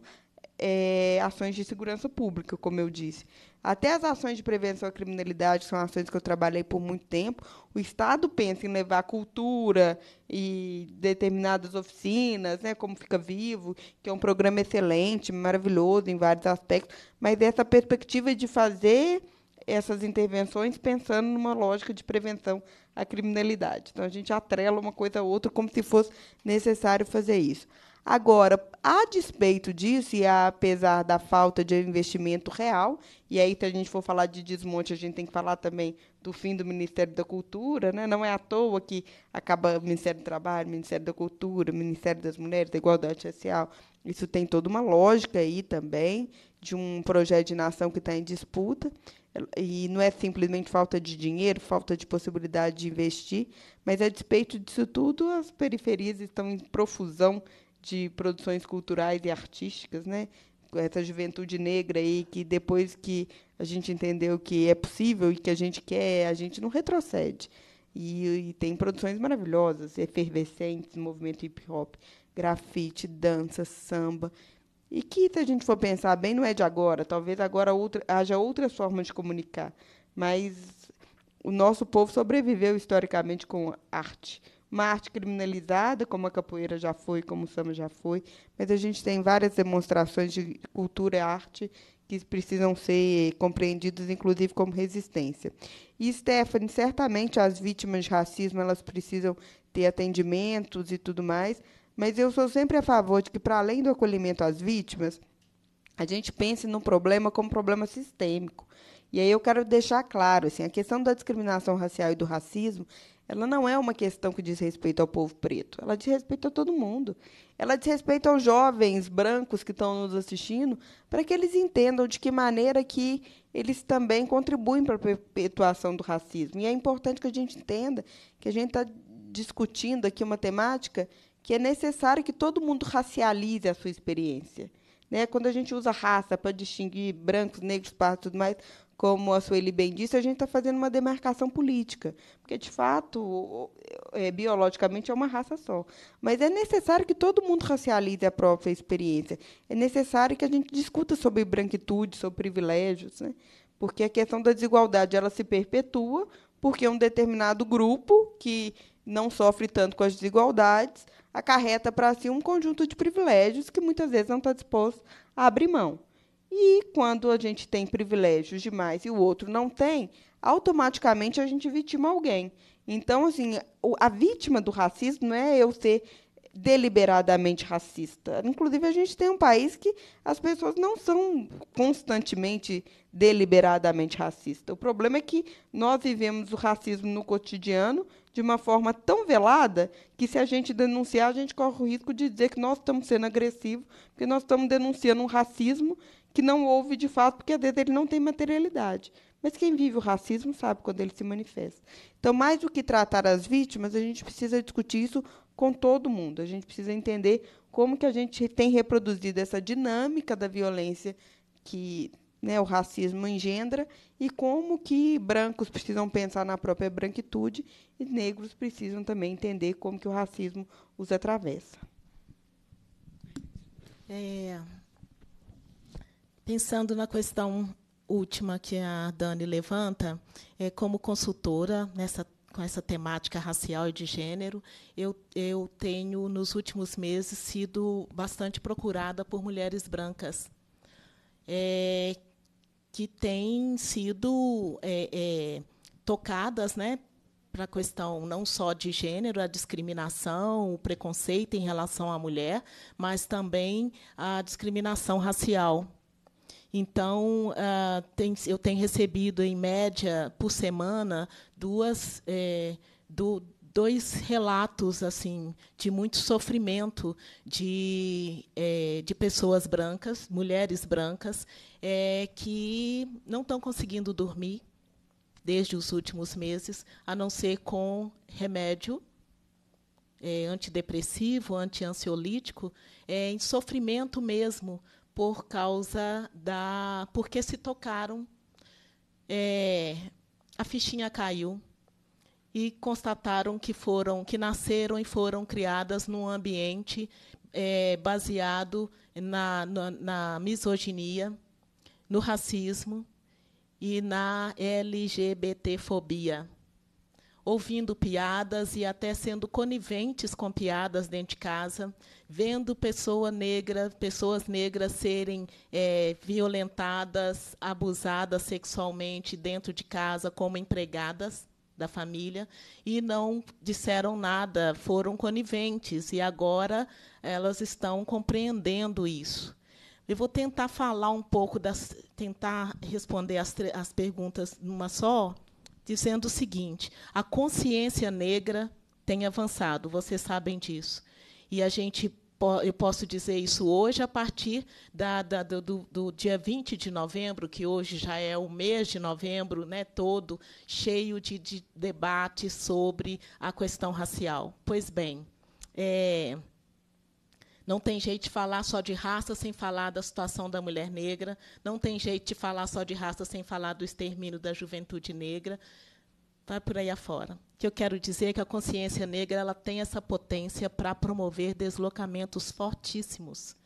é, ações de segurança pública, como eu disse. Até as ações de prevenção à criminalidade, que são ações que eu trabalhei por muito tempo, o Estado pensa em levar cultura e determinadas oficinas, né, como Fica Vivo, que é um programa excelente, maravilhoso em vários aspectos, mas essa perspectiva de fazer essas intervenções pensando numa lógica de prevenção à criminalidade. Então, a gente atrela uma coisa a outra como se fosse necessário fazer isso. Agora, a despeito disso, e apesar da falta de investimento real, e aí, se a gente for falar de desmonte, a gente tem que falar também do fim do Ministério da Cultura, né? não é à toa que acaba o Ministério do Trabalho, Ministério da Cultura, Ministério das Mulheres, da Igualdade Social. Isso tem toda uma lógica aí também, de um projeto de nação que está em disputa. E não é simplesmente falta de dinheiro, falta de possibilidade de investir, mas a despeito disso tudo, as periferias estão em profusão de produções culturais e artísticas, né? essa juventude negra aí que depois que a gente entendeu que é possível e que a gente quer, a gente não retrocede. E, e tem produções maravilhosas, efervescentes, movimento hip hop, grafite, dança, samba. E que, se a gente for pensar bem, não é de agora. Talvez agora outra, haja outras formas de comunicar. Mas o nosso povo sobreviveu historicamente com arte uma arte criminalizada, como a capoeira já foi, como o samba já foi, mas a gente tem várias demonstrações de cultura e arte que precisam ser compreendidas, inclusive, como resistência. E, Stephanie, certamente as vítimas de racismo elas precisam ter atendimentos e tudo mais, mas eu sou sempre a favor de que, para além do acolhimento às vítimas, a gente pense no problema como problema sistêmico. E aí eu quero deixar claro, assim, a questão da discriminação racial e do racismo, ela não é uma questão que diz respeito ao povo preto, ela diz respeito a todo mundo. Ela diz respeito aos jovens brancos que estão nos assistindo, para que eles entendam de que maneira que eles também contribuem para a perpetuação do racismo. E é importante que a gente entenda que a gente está discutindo aqui uma temática que é necessário que todo mundo racialize a sua experiência. Né? Quando a gente usa raça para distinguir brancos, negros, pardos e tudo mais, como a Sueli bem disse, a gente está fazendo uma demarcação política, porque, de fato, é, biologicamente é uma raça só. Mas é necessário que todo mundo racialize a própria experiência. É necessário que a gente discuta sobre branquitude, sobre privilégios, né? porque a questão da desigualdade ela se perpetua porque um determinado grupo que não sofre tanto com as desigualdades acarreta para si um conjunto de privilégios que muitas vezes não está disposto a abrir mão. E quando a gente tem privilégios demais e o outro não tem, automaticamente a gente vitima alguém. Então, assim, a vítima do racismo não é eu ser deliberadamente racista. Inclusive, a gente tem um país que as pessoas não são constantemente deliberadamente racistas. O problema é que nós vivemos o racismo no cotidiano de uma forma tão velada que, se a gente denunciar, a gente corre o risco de dizer que nós estamos sendo agressivos, porque nós estamos denunciando um racismo que não houve de fato, porque a dele não tem materialidade. Mas quem vive o racismo sabe quando ele se manifesta. Então, mais do que tratar as vítimas, a gente precisa discutir isso com todo mundo. A gente precisa entender como que a gente tem reproduzido essa dinâmica da violência que né, o racismo engendra e como que brancos precisam pensar na própria branquitude e negros precisam também entender como que o racismo os atravessa. É, Pensando na questão última que a Dani levanta, é, como consultora nessa com essa temática racial e de gênero, eu, eu tenho, nos últimos meses, sido bastante procurada por mulheres brancas, é, que têm sido é, é, tocadas né, para a questão não só de gênero, a discriminação, o preconceito em relação à mulher, mas também a discriminação racial. Então, uh, tem, eu tenho recebido, em média, por semana, duas, eh, do, dois relatos assim de muito sofrimento de, é, de pessoas brancas, mulheres brancas, é, que não estão conseguindo dormir desde os últimos meses, a não ser com remédio é, antidepressivo, antiansiolítico, é, em sofrimento mesmo, por causa da. porque se tocaram, é, a fichinha caiu e constataram que foram, que nasceram e foram criadas num ambiente é, baseado na, na, na misoginia, no racismo e na LGBTfobia ouvindo piadas e até sendo coniventes com piadas dentro de casa, vendo pessoa negra, pessoas negras serem é, violentadas, abusadas sexualmente dentro de casa como empregadas da família e não disseram nada, foram coniventes e agora elas estão compreendendo isso. Eu vou tentar falar um pouco das, tentar responder as, as perguntas numa só, dizendo o seguinte: a consciência negra tem avançado, vocês sabem disso. E a gente eu posso dizer isso hoje a partir da, da, do, do, dia 20 de novembro, que hoje já é o mês de novembro né, todo, cheio de, de debates sobre a questão racial. Pois bem, é, não tem jeito de falar só de raça sem falar da situação da mulher negra. Não tem jeito de falar só de raça sem falar do extermínio da juventude negra. Vai por aí afora. O que eu quero dizer é que a consciência negra ela tem essa potência para promover deslocamentos fortíssimos.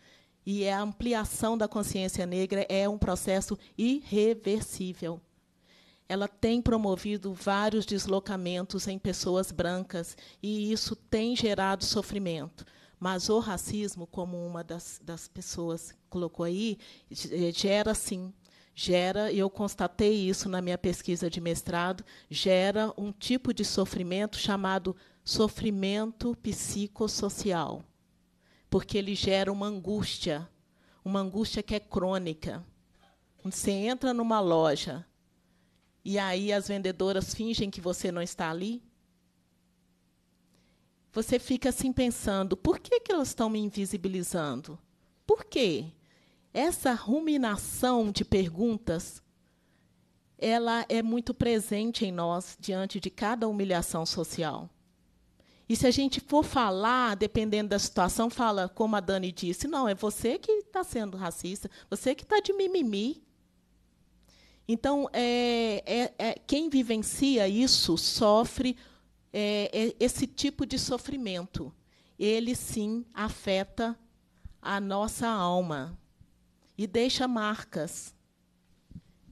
E a ampliação da consciência negra é um processo irreversível ela tem promovido vários deslocamentos em pessoas brancas e isso tem gerado sofrimento. Mas o racismo, como uma das, das pessoas colocou aí, eh, gera sim gera, e eu constatei isso na minha pesquisa de mestrado, gera um tipo de sofrimento chamado sofrimento psicossocial, porque ele gera uma angústia, uma angústia que é crônica. Você entra numa loja e aí as vendedoras fingem que você não está ali, você fica assim pensando: por que, que elas estão me invisibilizando? Por quê? Essa ruminação de perguntas ela é muito presente em nós diante de cada humilhação social. E se a gente for falar, dependendo da situação, fala como a Dani disse, não, é você que está sendo racista, você que está de mimimi. Então, é, é, é, quem vivencia isso sofre é, é, esse tipo de sofrimento. Ele sim afeta a nossa alma e deixa marcas.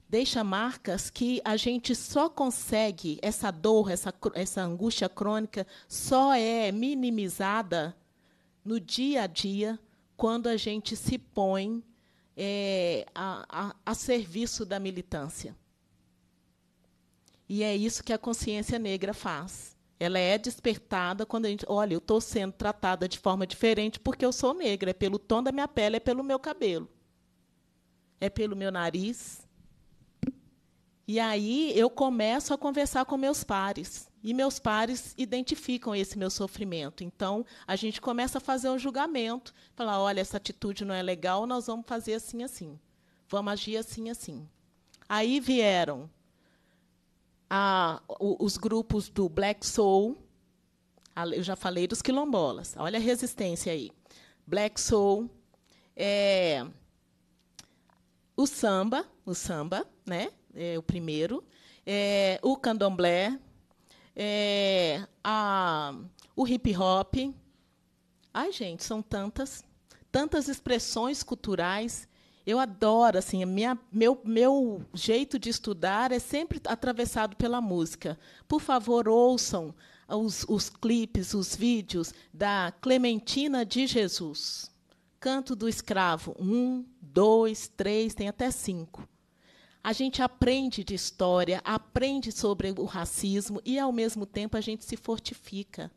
Deixa marcas que a gente só consegue, essa dor, essa, essa angústia crônica, só é minimizada no dia a dia, quando a gente se põe é, a, a, a serviço da militância. E é isso que a consciência negra faz. Ela é despertada quando a gente, olha, eu estou sendo tratada de forma diferente porque eu sou negra, é pelo tom da minha pele, é pelo meu cabelo, é pelo meu nariz. E aí eu começo a conversar com meus pares, e meus pares identificam esse meu sofrimento. Então a gente começa a fazer um julgamento, falar, olha, essa atitude não é legal, nós vamos fazer assim assim. Vamos agir assim assim. Aí vieram a, os grupos do Black Soul, eu já falei dos quilombolas, olha a resistência aí. Black Soul, é, o samba, o samba, né, é o primeiro, é, o candomblé, é, a, o hip hop. Ai, gente, são tantas, tantas expressões culturais eu adoro, assim, minha, meu, meu jeito de estudar é sempre atravessado pela música. Por favor, ouçam os, os clipes, os vídeos da Clementina de Jesus. Canto do Escravo, um, dois, três, tem até cinco. A gente aprende de história, aprende sobre o racismo e, ao mesmo tempo, a gente se fortifica.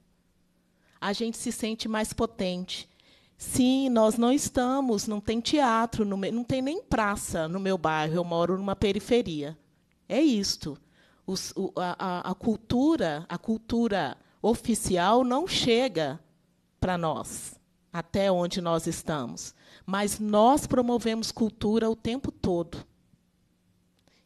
A gente se sente mais potente. Sim, nós não estamos, não tem teatro, não tem nem praça no meu bairro, eu moro numa periferia. É isto. Os, o, a, a, cultura, a cultura oficial não chega para nós, até onde nós estamos. Mas nós promovemos cultura o tempo todo.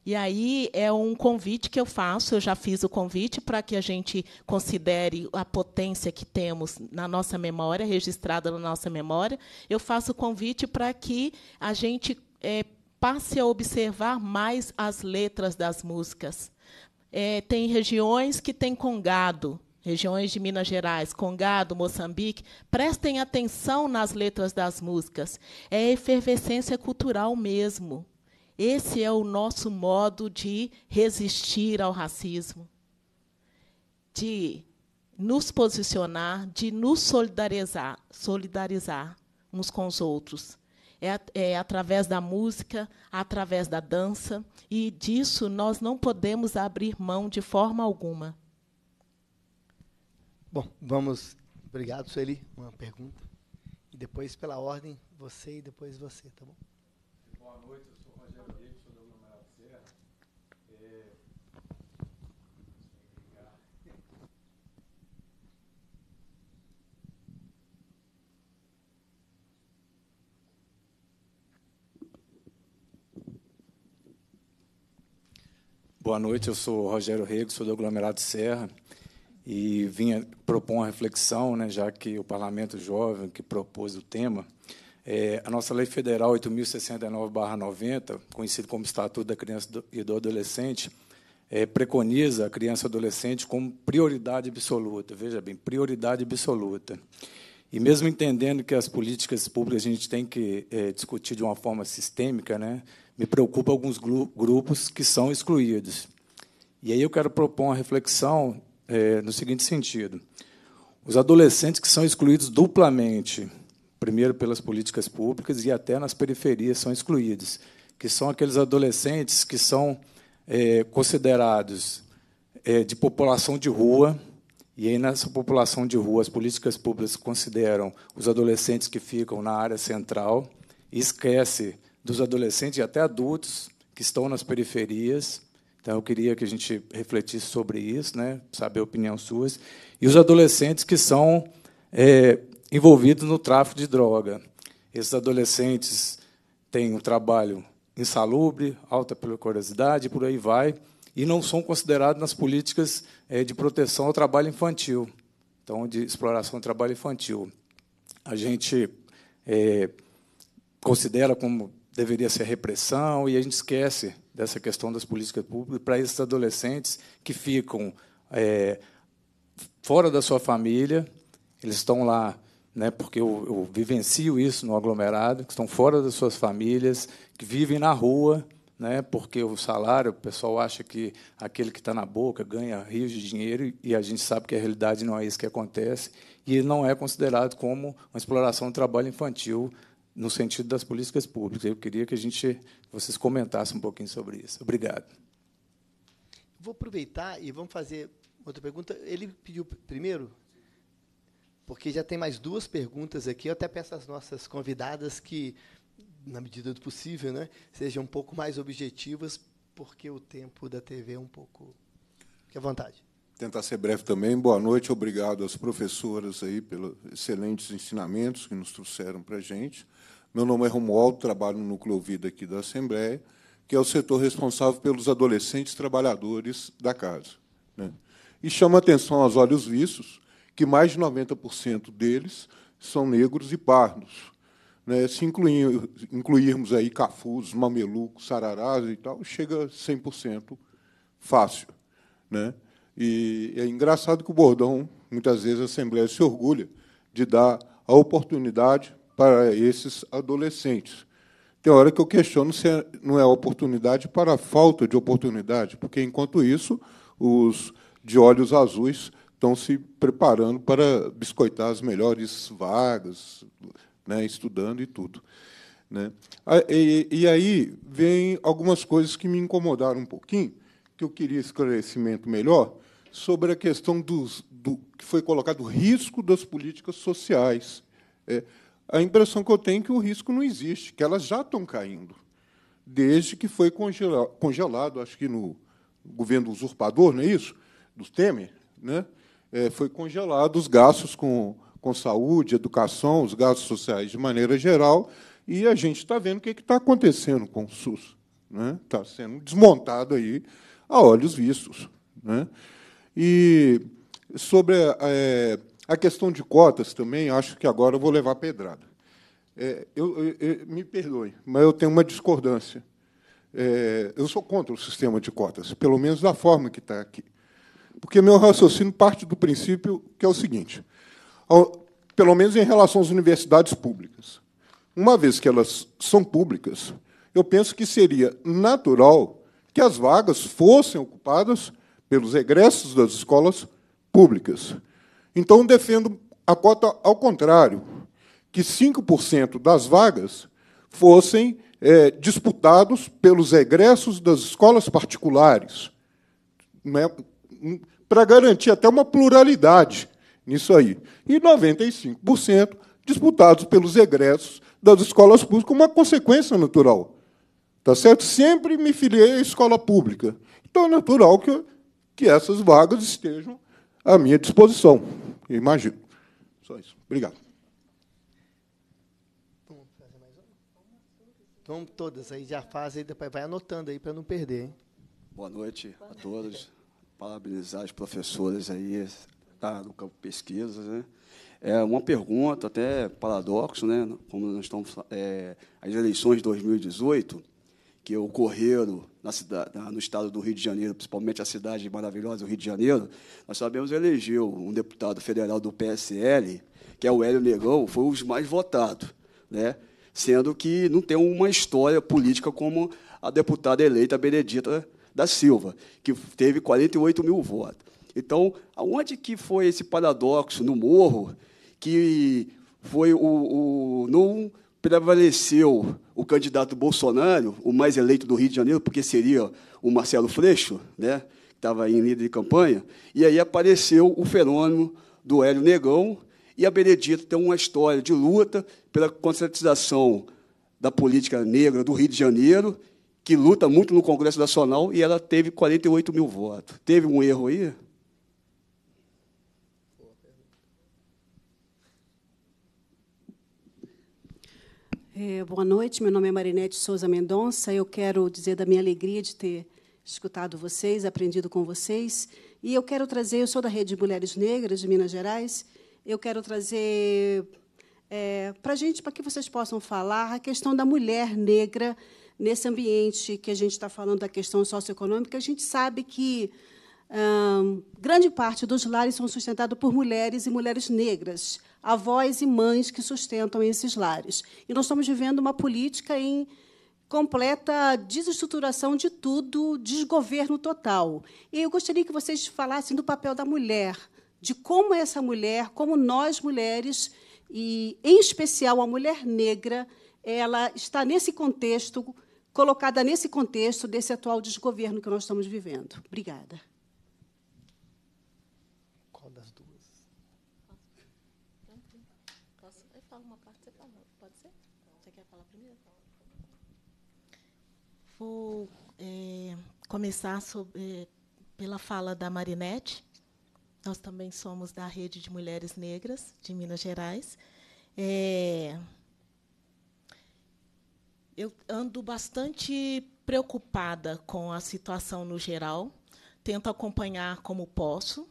E aí é um convite que eu faço, eu já fiz o convite para que a gente considere a potência que temos na nossa memória, registrada na nossa memória. Eu faço o convite para que a gente é, passe a observar mais as letras das músicas. É, tem regiões que têm congado, regiões de Minas Gerais, Congado, Moçambique, prestem atenção nas letras das músicas. É efervescência cultural mesmo. Esse é o nosso modo de resistir ao racismo, de nos posicionar, de nos solidarizar, solidarizar uns com os outros. É, é, através da música, através da dança, e disso nós não podemos abrir mão de forma alguma. Bom, vamos. Obrigado, Sueli. Uma pergunta. E depois, pela ordem, você e depois você, tá bom? Boa noite, eu sou Rogério Rego, sou do aglomerado Serra e vinha propor uma reflexão, né, já que o Parlamento Jovem que propôs o tema. É, a nossa Lei Federal 8.069-90, conhecida como Estatuto da Criança e do Adolescente, é, preconiza a criança e adolescente como prioridade absoluta. Veja bem, prioridade absoluta. E mesmo entendendo que as políticas públicas a gente tem que é, discutir de uma forma sistêmica, né, me preocupa alguns grupos que são excluídos. E aí eu quero propor uma reflexão é, no seguinte sentido: os adolescentes que são excluídos duplamente, primeiro pelas políticas públicas e até nas periferias são excluídos, que são aqueles adolescentes que são é, considerados é, de população de rua. E aí, nessa população de rua, as políticas públicas consideram os adolescentes que ficam na área central e esquece dos adolescentes e até adultos que estão nas periferias. Então, eu queria que a gente refletisse sobre isso, né? saber a opinião suas. E os adolescentes que são é, envolvidos no tráfico de droga. Esses adolescentes têm um trabalho insalubre, alta periculosidade, por aí vai, e não são considerados nas políticas é, de proteção ao trabalho infantil, então, de exploração do trabalho infantil. A gente é, considera como deveria ser repressão, e a gente esquece dessa questão das políticas públicas para esses adolescentes que ficam é, fora da sua família, eles estão lá, né, porque eu, eu vivencio isso no aglomerado, que estão fora das suas famílias, que vivem na rua, né, porque o salário, o pessoal acha que aquele que está na boca ganha rios de dinheiro, e a gente sabe que a realidade não é isso que acontece, e não é considerado como uma exploração do trabalho infantil no sentido das políticas públicas. Eu queria que a gente vocês comentassem um pouquinho sobre isso. Obrigado. Vou aproveitar e vamos fazer outra pergunta. Ele pediu primeiro, porque já tem mais duas perguntas aqui. Eu até peço às nossas convidadas que, na medida do possível, né, sejam um pouco mais objetivas, porque o tempo da TV é um pouco. Fique à vontade tentar ser breve também. Boa noite, obrigado às professoras aí pelos excelentes ensinamentos que nos trouxeram para a gente. Meu nome é Romualdo, trabalho no Núcleo Vida aqui da Assembleia, que é o setor responsável pelos adolescentes trabalhadores da casa. Né? E chama atenção aos olhos vistos que mais de 90% deles são negros e pardos. Né? Se incluirmos aí cafus, mamelucos, sararás e tal, chega a 100% fácil. Né? E é engraçado que o bordão, muitas vezes, a Assembleia se orgulha de dar a oportunidade para esses adolescentes. Tem hora que eu questiono se é, não é oportunidade para a falta de oportunidade, porque, enquanto isso, os de olhos azuis estão se preparando para biscoitar as melhores vagas, né, estudando e tudo. Né? E, e, aí vem algumas coisas que me incomodaram um pouquinho, que eu queria esclarecimento melhor, sobre a questão dos, do que foi colocado risco das políticas sociais. É, a impressão que eu tenho é que o risco não existe, que elas já estão caindo, desde que foi congelado, congelado acho que no governo usurpador, não é isso? Do Temer, né? É, foi congelado os gastos com, com saúde, educação, os gastos sociais de maneira geral, e a gente está vendo o que é está acontecendo com o SUS. Né? Está sendo desmontado aí a olhos vistos. Né? E sobre é, a questão de cotas também, acho que agora eu vou levar pedrada. É, eu, eu, me perdoe, mas eu tenho uma discordância. É, eu sou contra o sistema de cotas, pelo menos da forma que está aqui. Porque meu raciocínio parte do princípio que é o seguinte: ao, pelo menos em relação às universidades públicas. Uma vez que elas são públicas, eu penso que seria natural que as vagas fossem ocupadas pelos egressos das escolas públicas. Então, defendo a cota ao contrário, que 5% das vagas fossem é, disputados pelos egressos das escolas particulares, né, para garantir até uma pluralidade nisso aí. E 95% disputados pelos egressos das escolas públicas, como uma consequência natural. Tá certo? Sempre me filiei à escola pública. Então é natural que eu que essas vagas estejam à minha disposição. Imagino. Só isso. Obrigado. Vamos todas aí, já fazem, depois vai anotando aí para não perder. Hein? Boa noite a todos. Parabenizar as professoras aí tá, no campo de pesquisas. Né? É uma pergunta, até paradoxo, né? como nós estamos. É, as eleições de 2018 que ocorreram na cidade, no estado do Rio de Janeiro, principalmente a cidade maravilhosa, o Rio de Janeiro, nós sabemos elegeu um deputado federal do PSL, que é o Hélio Negão, foi um dos mais votados, né? sendo que não tem uma história política como a deputada eleita Benedita da Silva, que teve 48 mil votos. Então, aonde que foi esse paradoxo no morro que foi o, o não prevaleceu o candidato Bolsonaro, o mais eleito do Rio de Janeiro, porque seria o Marcelo Freixo, né, que estava em líder de campanha, e aí apareceu o fenômeno do Hélio Negão, e a Benedita tem uma história de luta pela conscientização da política negra do Rio de Janeiro, que luta muito no Congresso Nacional, e ela teve 48 mil votos. Teve um erro aí? É, boa noite, meu nome é Marinete Souza Mendonça. Eu quero dizer da minha alegria de ter escutado vocês, aprendido com vocês. E eu quero trazer, eu sou da Rede Mulheres Negras de Minas Gerais, eu quero trazer é, para a gente, para que vocês possam falar, a questão da mulher negra nesse ambiente que a gente está falando da questão socioeconômica. A gente sabe que hum, grande parte dos lares são sustentados por mulheres e mulheres negras avós e mães que sustentam esses lares. E nós estamos vivendo uma política em completa desestruturação de tudo, desgoverno total. E eu gostaria que vocês falassem do papel da mulher, de como essa mulher, como nós mulheres, e em especial a mulher negra, ela está nesse contexto, colocada nesse contexto desse atual desgoverno que nós estamos vivendo. Obrigada. vou é, começar sobre, é, pela fala da Marinette. Nós também somos da Rede de Mulheres Negras de Minas Gerais. É, eu ando bastante preocupada com a situação no geral. Tento acompanhar como posso.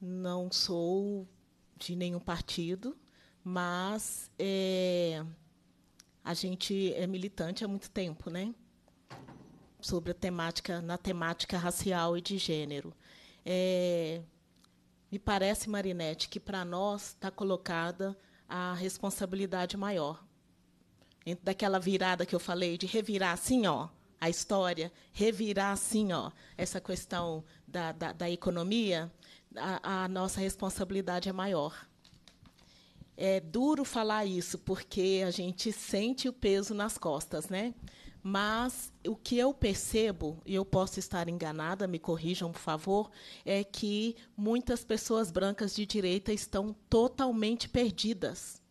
Não sou de nenhum partido, mas é, a gente é militante há muito tempo, né? sobre a temática na temática racial e de gênero. É, me parece, Marinette, que para nós está colocada a responsabilidade maior. Daquela virada que eu falei, de revirar assim, ó, a história, revirar assim, ó, essa questão da, da, da economia, a, a, nossa responsabilidade é maior. É duro falar isso, porque a gente sente o peso nas costas, né? Mas o que eu percebo, e eu posso estar enganada, me corrijam, por favor, é que muitas pessoas brancas de direita estão totalmente perdidas.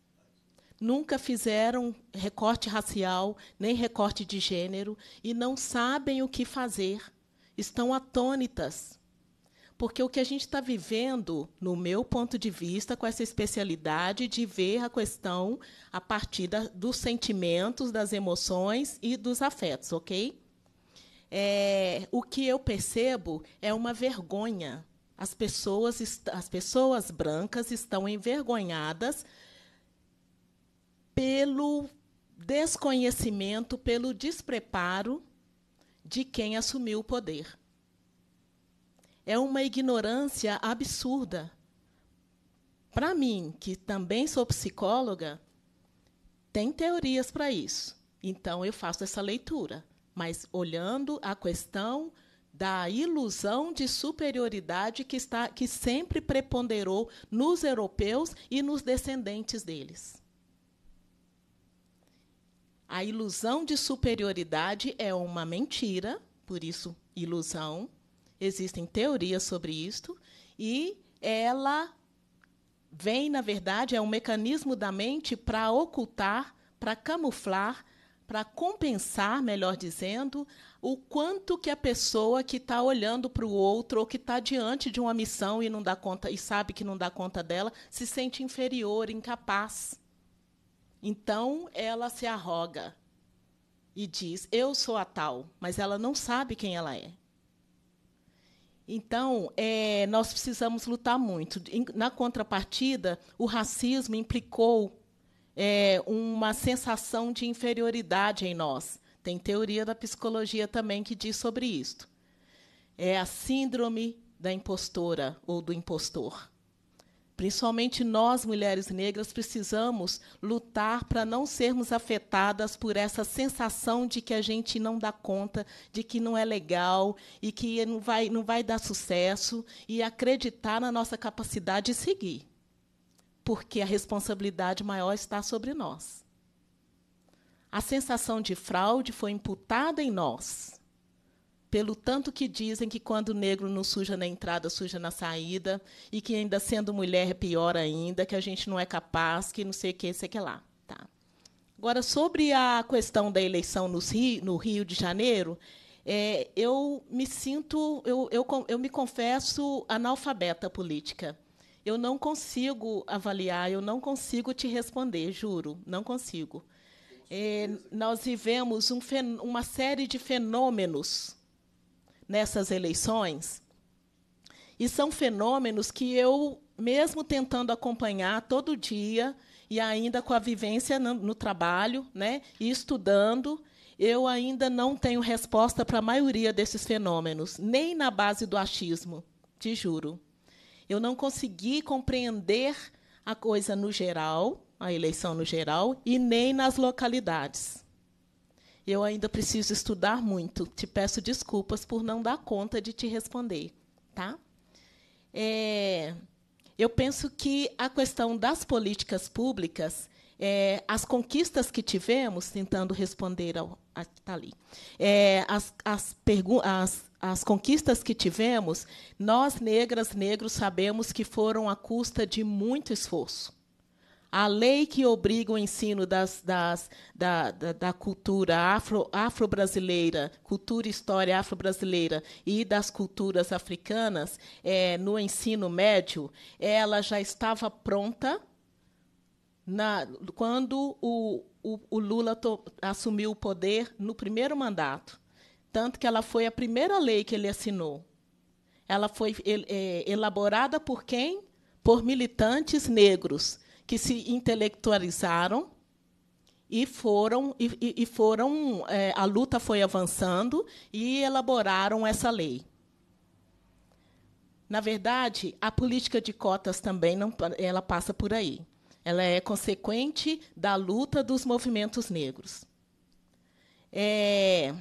Nunca fizeram recorte racial, nem recorte de gênero, e não sabem o que fazer. Estão atônitas porque o que a gente está vivendo, no meu ponto de vista, com essa especialidade de ver a questão a partir da, dos sentimentos, das emoções e dos afetos, ok? É, o que eu percebo é uma vergonha. As pessoas, as pessoas brancas estão envergonhadas pelo desconhecimento, pelo despreparo de quem assumiu o poder é uma ignorância absurda. Para mim, que também sou psicóloga, tem teorias para isso. Então eu faço essa leitura, mas olhando a questão da ilusão de superioridade que está que sempre preponderou nos europeus e nos descendentes deles. A ilusão de superioridade é uma mentira, por isso ilusão, Existem teorias sobre isto e ela vem, na verdade, é um mecanismo da mente para ocultar, para camuflar, para compensar, melhor dizendo, o quanto que a pessoa que está olhando para o outro ou que está diante de uma missão e não dá conta e sabe que não dá conta dela se sente inferior, incapaz. Então ela se arroga e diz: "Eu sou a tal", mas ela não sabe quem ela é. Então, é, nós precisamos lutar muito. Na contrapartida, o racismo implicou é, uma sensação de inferioridade em nós. Tem teoria da psicologia também que diz sobre isso. É a síndrome da impostora ou do impostor. Principalmente nós, mulheres negras, precisamos lutar para não sermos afetadas por essa sensação de que a gente não dá conta, de que não é legal e que não vai, não vai dar sucesso, e acreditar na nossa capacidade de seguir, porque a responsabilidade maior está sobre nós. A sensação de fraude foi imputada em nós pelo tanto que dizem que quando o negro não suja na entrada, suja na saída, e que ainda sendo mulher é pior ainda, que a gente não é capaz, que não sei o que, sei que lá. Tá. Agora, sobre a questão da eleição no Rio, no Rio de Janeiro, é, eu me sinto, eu, eu, eu me confesso analfabeta política. Eu não consigo avaliar, eu não consigo te responder, juro, não consigo. É, nós vivemos um, uma série de fenômenos nessas eleições. E são fenômenos que eu, mesmo tentando acompanhar todo dia, e ainda com a vivência no, no trabalho né, e estudando, eu ainda não tenho resposta para a maioria desses fenômenos, nem na base do achismo, te juro. Eu não consegui compreender a coisa no geral, a eleição no geral, e nem nas localidades eu ainda preciso estudar muito. Te peço desculpas por não dar conta de te responder, tá? É, eu penso que a questão das políticas públicas, é, as conquistas que tivemos, tentando responder ao está ali, é, as, as, as, as conquistas que tivemos, nós negras negros sabemos que foram à custa de muito esforço a lei que obriga o ensino das, das, da, da, da, cultura afro, afro-brasileira, cultura e história afro-brasileira e das culturas africanas é, no ensino médio, ela já estava pronta na, quando o, o, o Lula to, assumiu o poder no primeiro mandato. Tanto que ela foi a primeira lei que ele assinou. Ela foi é, elaborada por quem? Por militantes negros que se intelectualizaram e foram e, e foram é, a luta foi avançando e elaboraram essa lei. Na verdade, a política de cotas também não ela passa por aí. Ela é consequente da luta dos movimentos negros. É,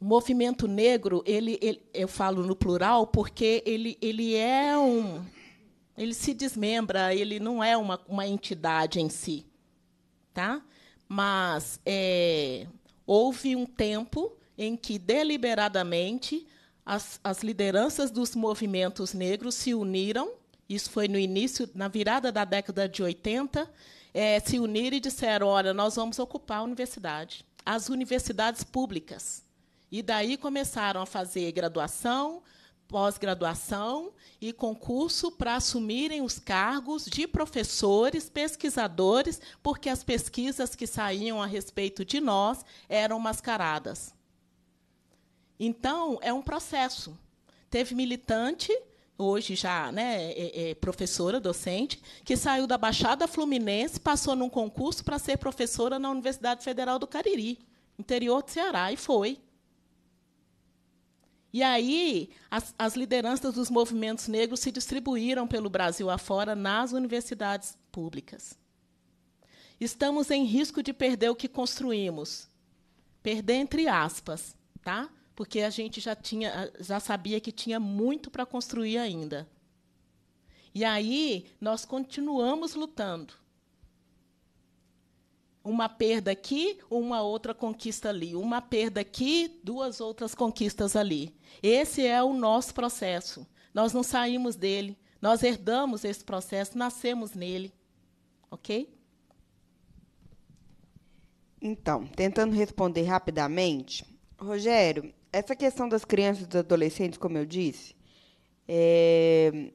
o movimento negro, ele, ele eu falo no plural porque ele, ele é um ele se desmembra, ele não é uma, uma entidade em si. Tá? Mas é, houve um tempo em que, deliberadamente, as, as lideranças dos movimentos negros se uniram, isso foi no início, na virada da década de 80, é, se uniram e disseram: olha, nós vamos ocupar a universidade, as universidades públicas. E daí começaram a fazer graduação, pós-graduação e concurso para assumirem os cargos de professores, pesquisadores, porque as pesquisas que saíam a respeito de nós eram mascaradas. Então, é um processo. Teve militante, hoje já né, é, é, é professora, docente, que saiu da Baixada Fluminense, passou num concurso para ser professora na Universidade Federal do Cariri, interior do Ceará, e foi. E aí, as, as, lideranças dos movimentos negros se distribuíram pelo Brasil afora nas universidades públicas. Estamos em risco de perder o que construímos. Perder entre aspas, tá? Porque a gente já, tinha, já sabia que tinha muito para construir ainda. E aí, nós continuamos lutando uma perda aqui, uma outra conquista ali, uma perda aqui, duas outras conquistas ali. Esse é o nosso processo. Nós não saímos dele, nós herdamos esse processo, nascemos nele. OK? Então, tentando responder rapidamente, Rogério, essa questão das crianças e dos adolescentes, como eu disse, é,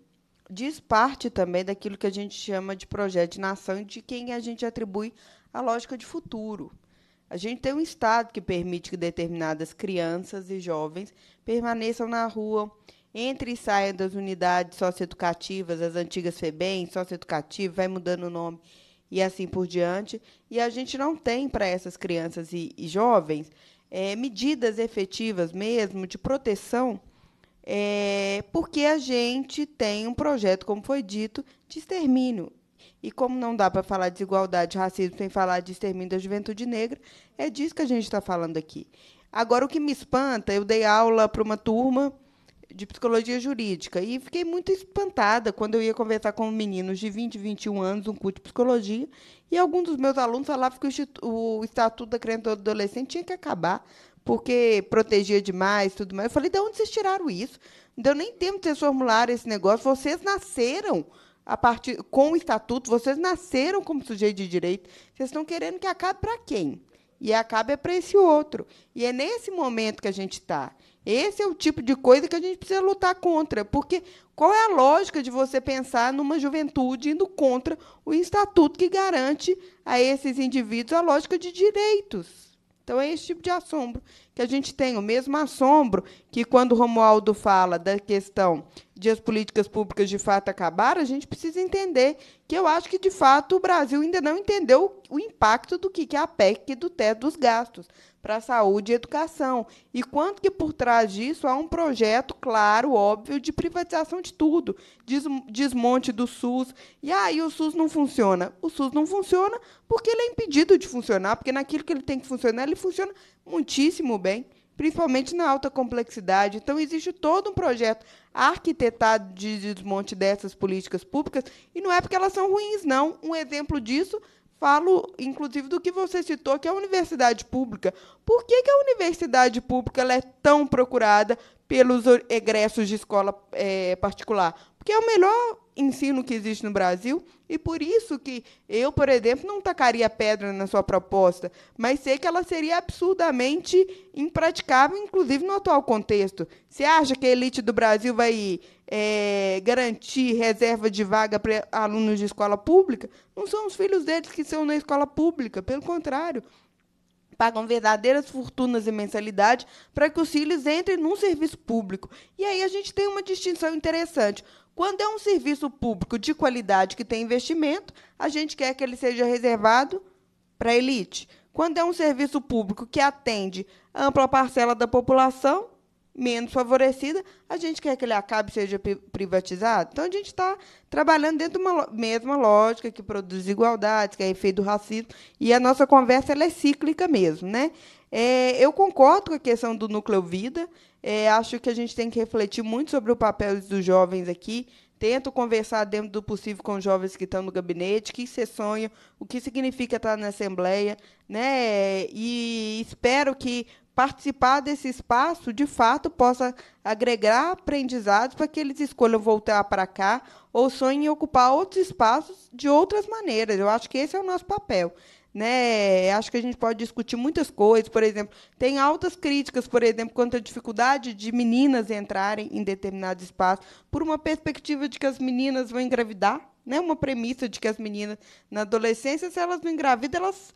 diz parte também daquilo que a gente chama de projeto de nação, de quem a gente atribui a lógica de futuro. A gente tem um Estado que permite que determinadas crianças e jovens permaneçam na rua, entre e saiam das unidades socioeducativas, as antigas FEBEM, socioeducativo, vai mudando o nome e assim por diante. E a gente não tem para essas crianças e, e jovens é, medidas efetivas mesmo de proteção, é, porque a gente tem um projeto, como foi dito, de extermínio. E como não dá para falar de desigualdade e racismo sem falar de extermínio da juventude negra, é disso que a gente está falando aqui. Agora, o que me espanta, eu dei aula para uma turma de psicologia jurídica e fiquei muito espantada quando eu ia conversar com meninos de 20, 21 anos, um curso de psicologia, e alguns dos meus alunos falavam que o, o Estatuto da Criança e do Adolescente tinha que acabar, porque protegia demais tudo mais. Eu falei, de onde vocês tiraram isso? Não deu nem tempo de vocês formularem esse negócio. Vocês nasceram a partir com o estatuto, vocês nasceram como sujeito de direito, vocês estão querendo que acabe para quem? E acabe é para esse outro. E é nesse momento que a gente está. Esse é o tipo de coisa que a gente precisa lutar contra, porque qual é a lógica de você pensar numa juventude indo contra o estatuto que garante a esses indivíduos a lógica de direitos? Então é esse tipo de assombro que a gente tem, o mesmo assombro que quando Romualdo fala da questão de as políticas públicas de fato acabar, a gente precisa entender que eu acho que de fato o Brasil ainda não entendeu o impacto do que é a PEC e do teto dos gastos para saúde e educação. E quanto que por trás disso há um projeto claro, óbvio, de privatização de tudo, desmonte do SUS. E aí o SUS não funciona. O SUS não funciona porque ele é impedido de funcionar, porque naquilo que ele tem que funcionar, ele funciona muitíssimo bem, principalmente na alta complexidade. Então existe todo um projeto arquitetado de desmonte dessas políticas públicas, e não é porque elas são ruins, não. Um exemplo disso Falo, inclusive, do que você citou, que é a universidade pública. Por que, que a universidade pública é tão procurada pelos egressos de escola é, particular? Porque é o melhor ensino que existe no Brasil e por isso que eu, por exemplo, não tacaria pedra na sua proposta, mas sei que ela seria absurdamente impraticável, inclusive no atual contexto. Você acha que a elite do Brasil vai é, garantir reserva de vaga para alunos de escola pública, não são os filhos deles que são na escola pública. Pelo contrário, pagam verdadeiras fortunas e mensalidade para que os filhos entrem num serviço público. E aí a gente tem uma distinção interessante. Quando é um serviço público de qualidade que tem investimento, a gente quer que ele seja reservado para a elite. Quando é um serviço público que atende ampla parcela da população, menos favorecida, a gente quer que ele acabe seja privatizado. Então a gente está trabalhando dentro de uma mesma lógica que produz igualdades, que é efeito do racismo, e a nossa conversa ela é cíclica mesmo, né? É, eu concordo com a questão do núcleo vida. É, acho que a gente tem que refletir muito sobre o papel dos jovens aqui. Tento conversar dentro do possível com os jovens que estão no gabinete, o que você sonha, o que significa estar na Assembleia, né? E espero que participar desse espaço de fato possa agregar aprendizados para que eles escolham voltar para cá ou sonhem ocupar outros espaços de outras maneiras. Eu acho que esse é o nosso papel. Né? É, acho que a gente pode discutir muitas coisas, por exemplo, tem altas críticas, por exemplo, quanto à dificuldade de meninas entrarem em determinados espaços por uma perspectiva de que as meninas vão engravidar, né? Uma premissa de que as meninas na adolescência, se elas não engravidam, elas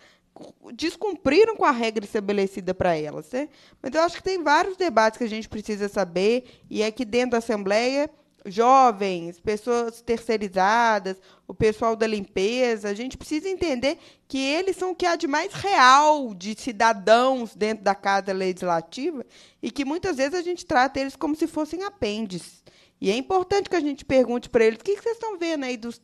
descumpriram com a regra estabelecida para elas. Né? Mas eu acho que tem vários debates que a gente precisa saber, e é que dentro da Assembleia, jovens, pessoas terceirizadas, o pessoal da limpeza, a gente precisa entender que eles são o que há de mais real de cidadãos dentro da Casa Legislativa e que muitas vezes a gente trata eles como se fossem apêndices. E é importante que a gente pergunte para eles o que vocês estão vendo aí dos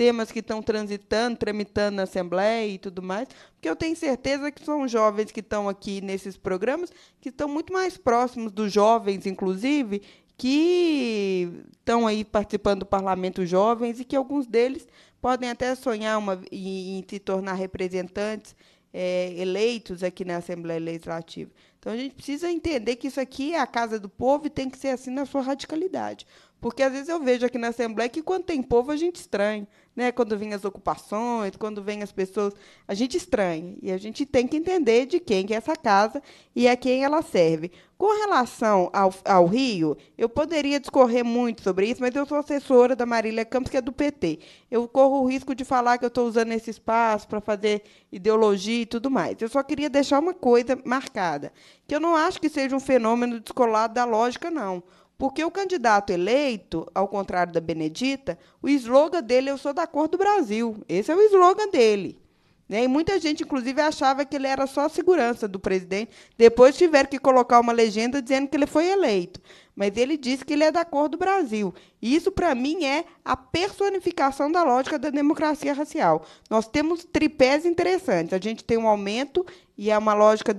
temas que estão transitando, tramitando na Assembleia e tudo mais, porque eu tenho certeza que são jovens que estão aqui nesses programas, que estão muito mais próximos dos jovens, inclusive, que estão aí participando do Parlamento Jovens e que alguns deles podem até sonhar uma, em, em se tornar representantes é, eleitos aqui na Assembleia Legislativa. Então a gente precisa entender que isso aqui é a casa do povo e tem que ser assim na sua radicalidade. Porque às vezes eu vejo aqui na Assembleia que quando tem povo a gente estranha né? Quando vêm as ocupações, quando vêm as pessoas, a gente estranha e a gente tem que entender de quem que é essa casa e a quem ela serve. Com relação ao, ao Rio, eu poderia discorrer muito sobre isso, mas eu sou assessora da Marília Campos, que é do PT. Eu corro o risco de falar que eu estou usando esse espaço para fazer ideologia e tudo mais. Eu só queria deixar uma coisa marcada, que eu não acho que seja um fenômeno descolado da lógica, não. Porque o candidato eleito, ao contrário da Benedita, o slogan dele é Eu sou da cor do Brasil. Esse é o slogan dele. Né? E muita gente, inclusive, achava que ele era só a segurança do presidente. Depois tiveram que colocar uma legenda dizendo que ele foi eleito. Mas ele disse que ele é da cor do Brasil. E isso, para mim, é a personificação da lógica da democracia racial. Nós temos tripés interessantes. A gente tem um aumento, e é uma lógica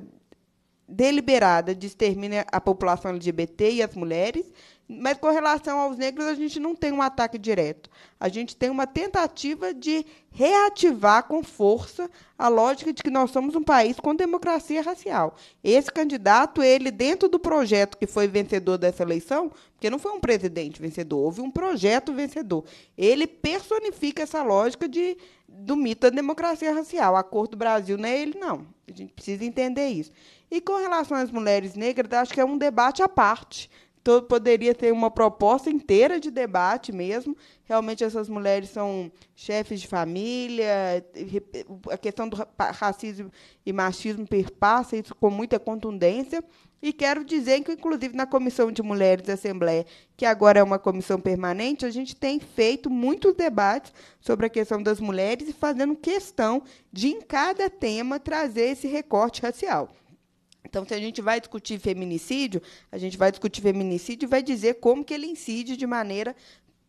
deliberada de extermínio população LGBT e as mulheres, mas com relação aos negros a gente não tem um ataque direto. A gente tem uma tentativa de reativar com força a lógica de que nós somos um país com democracia racial. Esse candidato, ele dentro do projeto que foi vencedor dessa eleição, porque não foi um presidente vencedor, houve um projeto vencedor. Ele personifica essa lógica de do mito da democracia racial. A cor do Brasil não é ele não. A gente precisa entender isso. E com relação às mulheres negras, acho que é um debate à parte. Todo, então, poderia ter uma proposta inteira de debate mesmo. Realmente, essas mulheres são chefes de família, a questão do racismo e machismo perpassa isso com muita contundência. E quero dizer que, inclusive, na Comissão de Mulheres da Assembleia, que agora é uma comissão permanente, a gente tem feito muitos debates sobre a questão das mulheres e fazendo questão de, em cada tema, trazer esse recorte racial. Então, se a gente vai discutir feminicídio, a gente vai discutir feminicídio e vai dizer como que ele incide de maneira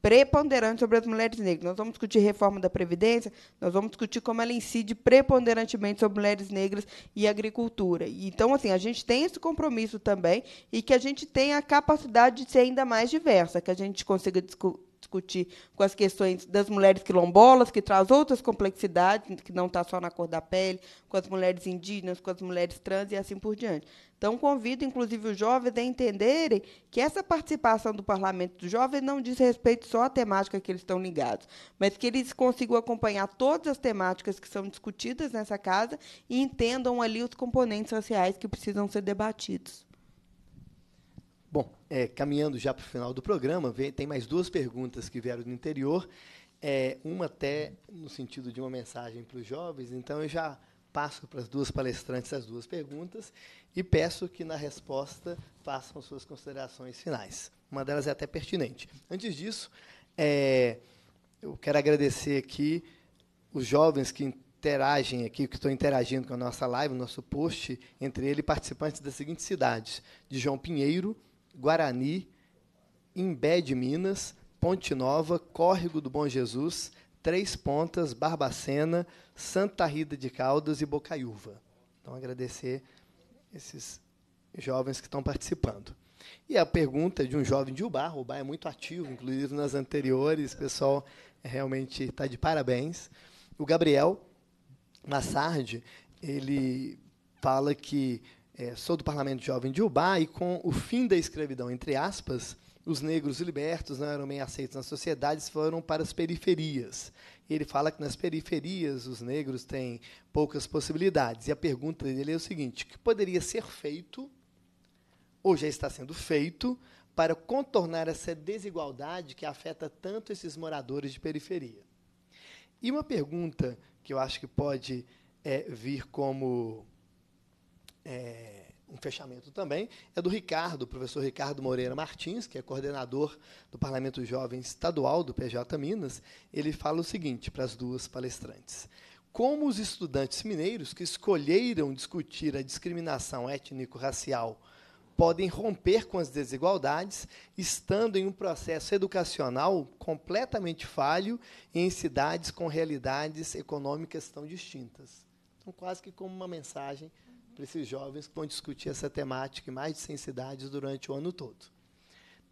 preponderante sobre as mulheres negras. Nós vamos discutir reforma da Previdência, nós vamos discutir como ela incide preponderantemente sobre mulheres negras e agricultura. Então, assim, a gente tem esse compromisso também e que a gente tenha a capacidade de ser ainda mais diversa, que a gente consiga discutir discutir com as questões das mulheres quilombolas, que traz outras complexidades, que não está só na cor da pele, com as mulheres indígenas, com as mulheres trans e assim por diante. Então, convido, inclusive, os jovens a entenderem que essa participação do parlamento dos jovens não diz respeito só à temática que eles estão ligados, mas que eles consigam acompanhar todas as temáticas que são discutidas nessa casa e entendam ali os componentes sociais que precisam ser debatidos. Bom, é, caminhando já para o final do programa, vem, tem mais duas perguntas que vieram do interior. É, uma até no sentido de uma mensagem para os jovens, então eu já passo para as duas palestrantes as duas perguntas e peço que na resposta façam suas considerações finais. Uma delas é até pertinente. Antes disso, é, eu quero agradecer aqui os jovens que interagem aqui, que estão interagindo com a nossa live, o nosso post, entre eles participantes das seguintes cidades: de João Pinheiro, Guarani, Imbé de Minas, Ponte Nova, Córrego do Bom Jesus, Três Pontas, Barbacena, Santa Rita de Caldas e Bocaiúva. Então, agradecer esses jovens que estão participando. E a pergunta de um jovem de Ubar, Ubar é muito ativo, inclusive nas anteriores, o pessoal realmente está de parabéns. O Gabriel Massardi, ele fala que é, sou do Parlamento Jovem de Ubá e com o fim da escravidão, entre aspas, os negros libertos não eram bem aceitos nas sociedades, foram para as periferias. Ele fala que nas periferias os negros têm poucas possibilidades. E a pergunta dele é o seguinte: o que poderia ser feito, ou já está sendo feito, para contornar essa desigualdade que afeta tanto esses moradores de periferia? E uma pergunta que eu acho que pode é, vir como é, um fechamento também, é do Ricardo, professor Ricardo Moreira Martins, que é coordenador do Parlamento Jovem Estadual do PJ Minas. Ele fala o seguinte para as duas palestrantes: Como os estudantes mineiros que escolheram discutir a discriminação étnico-racial podem romper com as desigualdades, estando em um processo educacional completamente falho em cidades com realidades econômicas tão distintas. Então, quase que como uma mensagem para esses jovens que vão discutir essa temática em mais de 100 cidades durante o ano todo.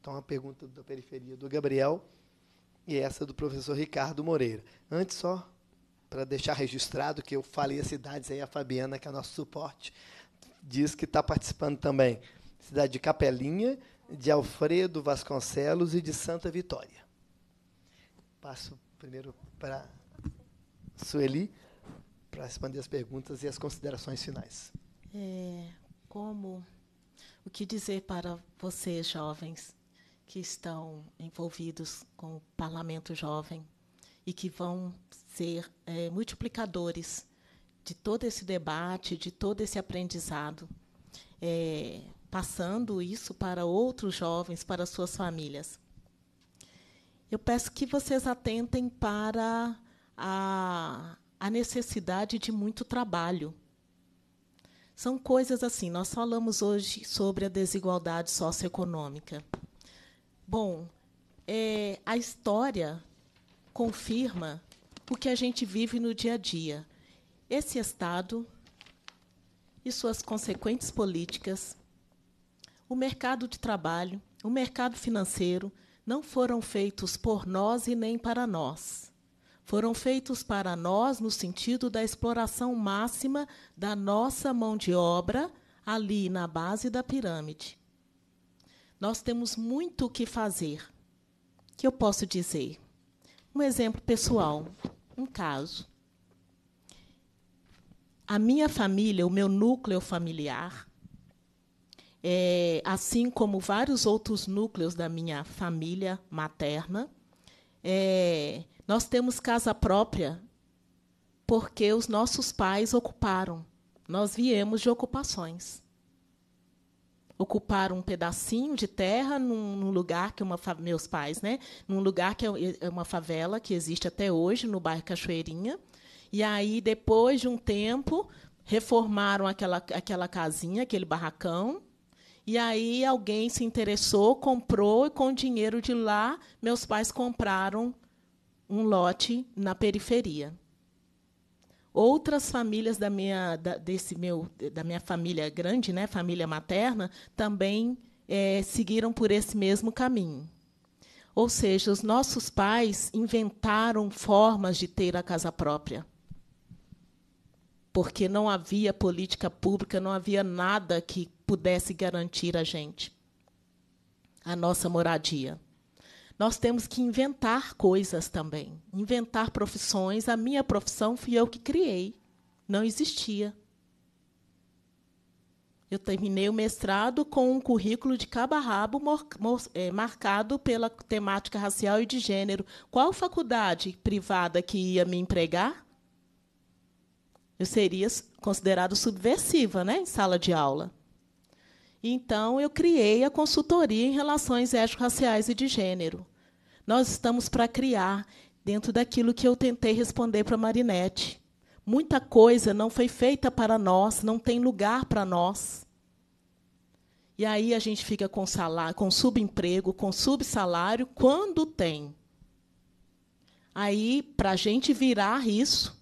Então, a pergunta da periferia do Gabriel e essa do professor Ricardo Moreira. Antes, só para deixar registrado que eu falei as cidades, aí a Fabiana, que é nosso suporte, diz que está participando também. Cidade de Capelinha, de Alfredo Vasconcelos e de Santa Vitória. Passo primeiro para Sueli para responder as perguntas e as considerações finais. É, como o que dizer para vocês jovens que estão envolvidos com o Parlamento Jovem e que vão ser é, multiplicadores de todo esse debate, de todo esse aprendizado, é, passando isso para outros jovens, para suas famílias. Eu peço que vocês atentem para a, a necessidade de muito trabalho são coisas assim. Nós falamos hoje sobre a desigualdade socioeconômica. Bom, é, a história confirma o que a gente vive no dia a dia. Esse Estado e suas consequentes políticas, o mercado de trabalho, o mercado financeiro, não foram feitos por nós e nem para nós foram feitos para nós no sentido da exploração máxima da nossa mão de obra ali na base da pirâmide. Nós temos muito o que fazer. Que eu posso dizer? Um exemplo pessoal, um caso. A minha família, o meu núcleo familiar, é, assim como vários outros núcleos da minha família materna, é, nós temos casa própria porque os nossos pais ocuparam. Nós viemos de ocupações. Ocuparam um pedacinho de terra num, num lugar que é uma meus pais, né? Num lugar que é, é uma favela que existe até hoje no bairro Cachoeirinha. E aí depois de um tempo reformaram aquela aquela casinha, aquele barracão, e aí alguém se interessou, comprou e com o dinheiro de lá meus pais compraram um lote na periferia. Outras famílias da minha, da, desse meu, da minha família grande, né, família materna, também é, seguiram por esse mesmo caminho. Ou seja, os nossos pais inventaram formas de ter a casa própria. Porque não havia política pública, não havia nada que pudesse garantir a gente a nossa moradia nós temos que inventar coisas também, inventar profissões. A minha profissão fui eu que criei, não existia. Eu terminei o mestrado com um currículo de cabo a rabo é, marcado pela temática racial e de gênero. Qual faculdade privada que ia me empregar? Eu seria considerado subversiva, né, em sala de aula. Então, eu criei a consultoria em relações étnico raciais e de gênero. Nós estamos para criar dentro daquilo que eu tentei responder para Marinette. Muita coisa não foi feita para nós, não tem lugar para nós. E aí a gente fica com salário, com subemprego, com subsalário quando tem. Aí, para a gente virar isso,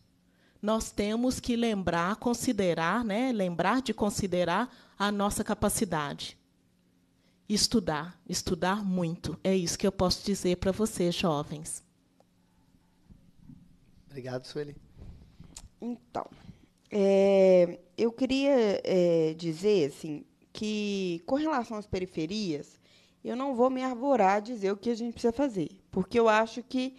nós temos que lembrar, considerar, né? lembrar de considerar a nossa capacidade estudar, estudar muito. É isso que eu posso dizer para vocês, jovens. Obrigado, Sueli. Então, é, eu queria é, dizer assim que, com relação às periferias, eu não vou me arvorar a dizer o que a gente precisa fazer, porque eu acho que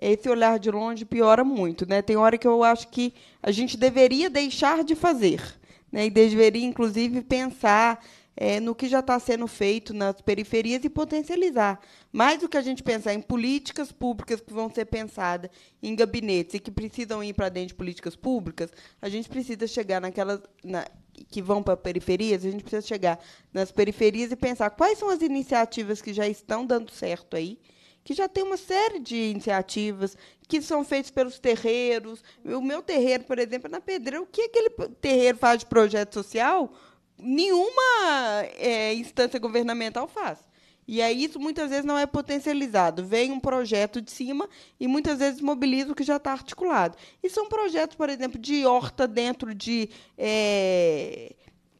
esse olhar de longe piora muito. Né? Tem hora que eu acho que a gente deveria deixar de fazer, né? e deveria, inclusive, pensar é, no que já está sendo feito nas periferias e potencializar. Mais do que a gente pensar em políticas públicas que vão ser pensadas em gabinetes e que precisam ir para dentro de políticas públicas, a gente precisa chegar naquelas. Na, que vão para periferias, a gente precisa chegar nas periferias e pensar quais são as iniciativas que já estão dando certo aí, que já tem uma série de iniciativas que são feitas pelos terreiros. O meu terreiro, por exemplo, é na Pedreira. O que aquele é terreiro faz de projeto social? nenhuma é, instância governamental faz. E aí isso muitas vezes não é potencializado. Vem um projeto de cima e muitas vezes mobiliza o que já está articulado. E são projetos, por exemplo, de horta dentro de é,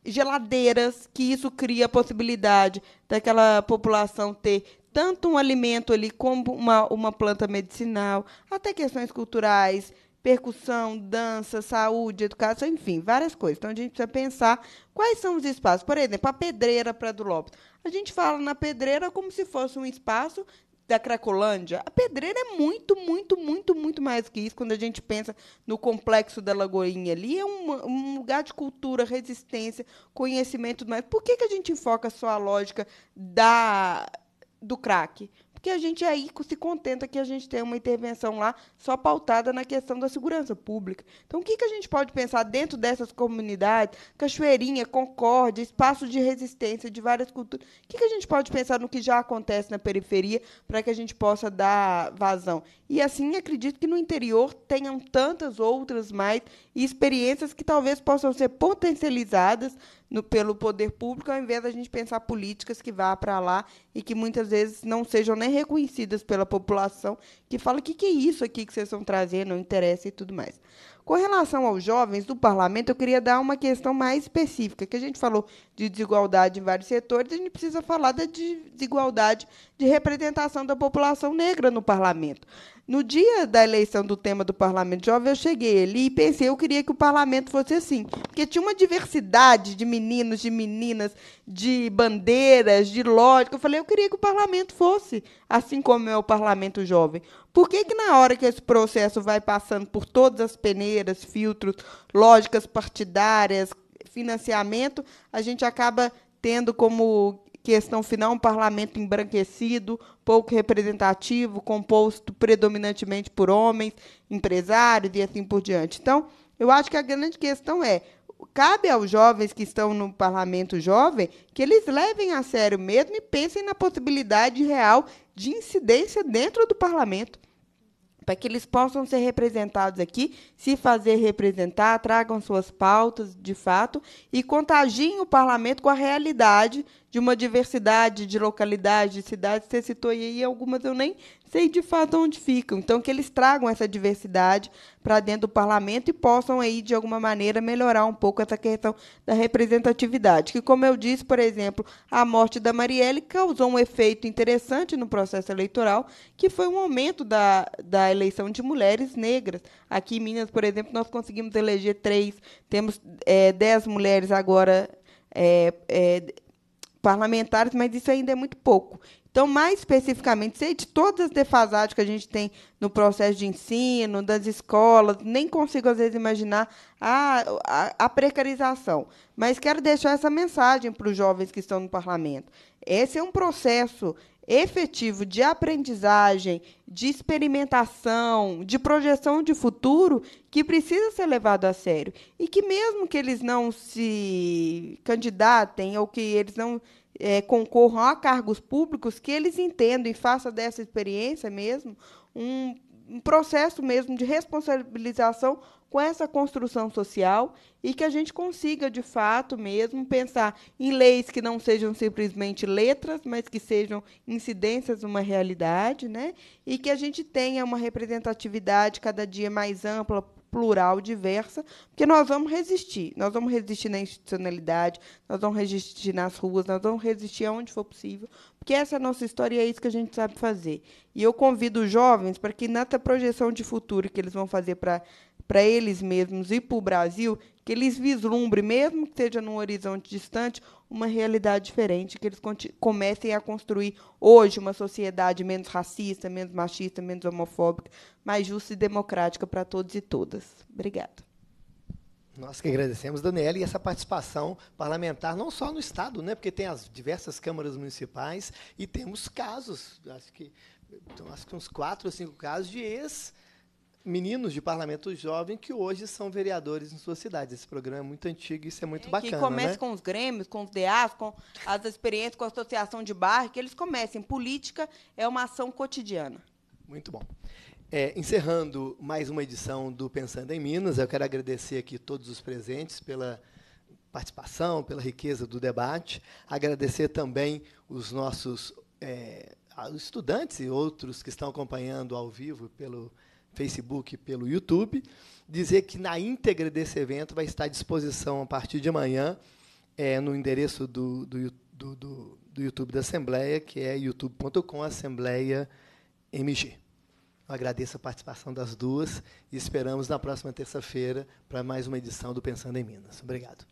geladeiras, que isso cria a possibilidade daquela população ter tanto um alimento ali como uma, uma planta medicinal, até questões culturais, percussão, dança, saúde, educação, enfim, várias coisas. Então a gente precisa pensar quais são os espaços. Por exemplo, a pedreira para do Lopes. A gente fala na pedreira como se fosse um espaço da Cracolândia, a pedreira é muito, muito, muito, muito mais que isso. Quando a gente pensa no complexo da Lagoinha ali, é um, um lugar de cultura, resistência, conhecimento Mas Por que, que a gente enfoca só a lógica da, do crack? porque a gente aí se contenta que a gente tem uma intervenção lá só pautada na questão da segurança pública. Então, o que, que a gente pode pensar dentro dessas comunidades, Cachoeirinha, Concórdia, espaço de resistência de várias culturas, o que, que a gente pode pensar no que já acontece na periferia para que a gente possa dar vazão? E assim, acredito que no interior tenham tantas outras mais experiências que talvez possam ser potencializadas no, pelo poder público, ao invés da gente pensar políticas que vá para lá e que muitas vezes não sejam nem reconhecidas pela população, que fala o que, que é isso aqui que vocês estão trazendo, não interessa e tudo mais. Com relação aos jovens do parlamento, eu queria dar uma questão mais específica, que a gente falou de desigualdade em vários setores, a gente precisa falar da desigualdade de representação da população negra no parlamento. No dia da eleição do tema do Parlamento Jovem, eu cheguei ali e pensei, eu queria que o parlamento fosse assim. Porque tinha uma diversidade de meninos, de meninas, de bandeiras, de lógica. Eu falei, eu queria que o parlamento fosse assim como é o parlamento jovem. Por que, que na hora que esse processo vai passando por todas as peneiras, filtros, lógicas partidárias, financiamento, a gente acaba tendo como questão final, um parlamento embranquecido, pouco representativo, composto predominantemente por homens, empresários e assim por diante. Então, eu acho que a grande questão é cabe aos jovens que estão no parlamento jovem que eles levem a sério mesmo e pensem na possibilidade real de incidência dentro do parlamento para que eles possam ser representados aqui, se fazer representar, tragam suas pautas de fato e contagiem o parlamento com a realidade de uma diversidade de localidades, de cidades. Você citou aí algumas eu nem sei de fato onde ficam. Então, que eles tragam essa diversidade para dentro do parlamento e possam, aí, de alguma maneira, melhorar um pouco essa questão da representatividade. Que, como eu disse, por exemplo, a morte da Marielle causou um efeito interessante no processo eleitoral, que foi um aumento da, da eleição de mulheres negras. Aqui em Minas, por exemplo, nós conseguimos eleger três, temos é, dez mulheres agora. É, é, parlamentares, mas isso ainda é muito pouco. Então, mais especificamente, sei de todas as defasagens que a gente tem no processo de ensino, das escolas, nem consigo, às vezes, imaginar a, a, a precarização. Mas quero deixar essa mensagem para os jovens que estão no parlamento. Esse é um processo efetivo de aprendizagem, de experimentação, de projeção de futuro que precisa ser levado a sério. E que, mesmo que eles não se candidatem ou que eles não é, concorram a cargos públicos, que eles entendam e façam dessa experiência mesmo um, um processo mesmo de responsabilização com essa construção social e que a gente consiga, de fato, mesmo pensar em leis que não sejam simplesmente letras, mas que sejam incidências uma realidade, né? e que a gente tenha uma representatividade cada dia mais ampla plural, diversa, porque nós vamos resistir. Nós vamos resistir na institucionalidade, nós vamos resistir nas ruas, nós vamos resistir aonde for possível, porque essa é a nossa história e é isso que a gente sabe fazer. E eu convido os jovens para que, nessa projeção de futuro que eles vão fazer para para eles mesmos e para o Brasil, que eles vislumbrem, mesmo que seja num horizonte distante, uma realidade diferente, que eles comecem a construir hoje uma sociedade menos racista, menos machista, menos homofóbica, mais justa e democrática para todos e todas. Obrigada. Nós que agradecemos, Daniela, e essa participação parlamentar, não só no Estado, né, porque tem as diversas câmaras municipais e temos casos, acho que, então, acho que uns quatro ou cinco casos de ex- meninos de parlamento jovem que hoje são vereadores em suas cidades. Esse programa é muito antigo e isso é muito é, bacana. Que comece né? com os grêmios, com os DAs, com as experiências, com a associação de bairro, que eles comecem. Política é uma ação cotidiana. Muito bom. É, encerrando mais uma edição do Pensando em Minas, eu quero agradecer aqui todos os presentes pela participação, pela riqueza do debate. Agradecer também os nossos é, estudantes e outros que estão acompanhando ao vivo pelo Facebook e pelo YouTube, dizer que na íntegra desse evento vai estar à disposição a partir de amanhã é, no endereço do, do, do, do, do YouTube da Assembleia, que é youtube.com Assembleia MG. Eu agradeço a participação das duas e esperamos na próxima terça-feira para mais uma edição do Pensando em Minas. Obrigado.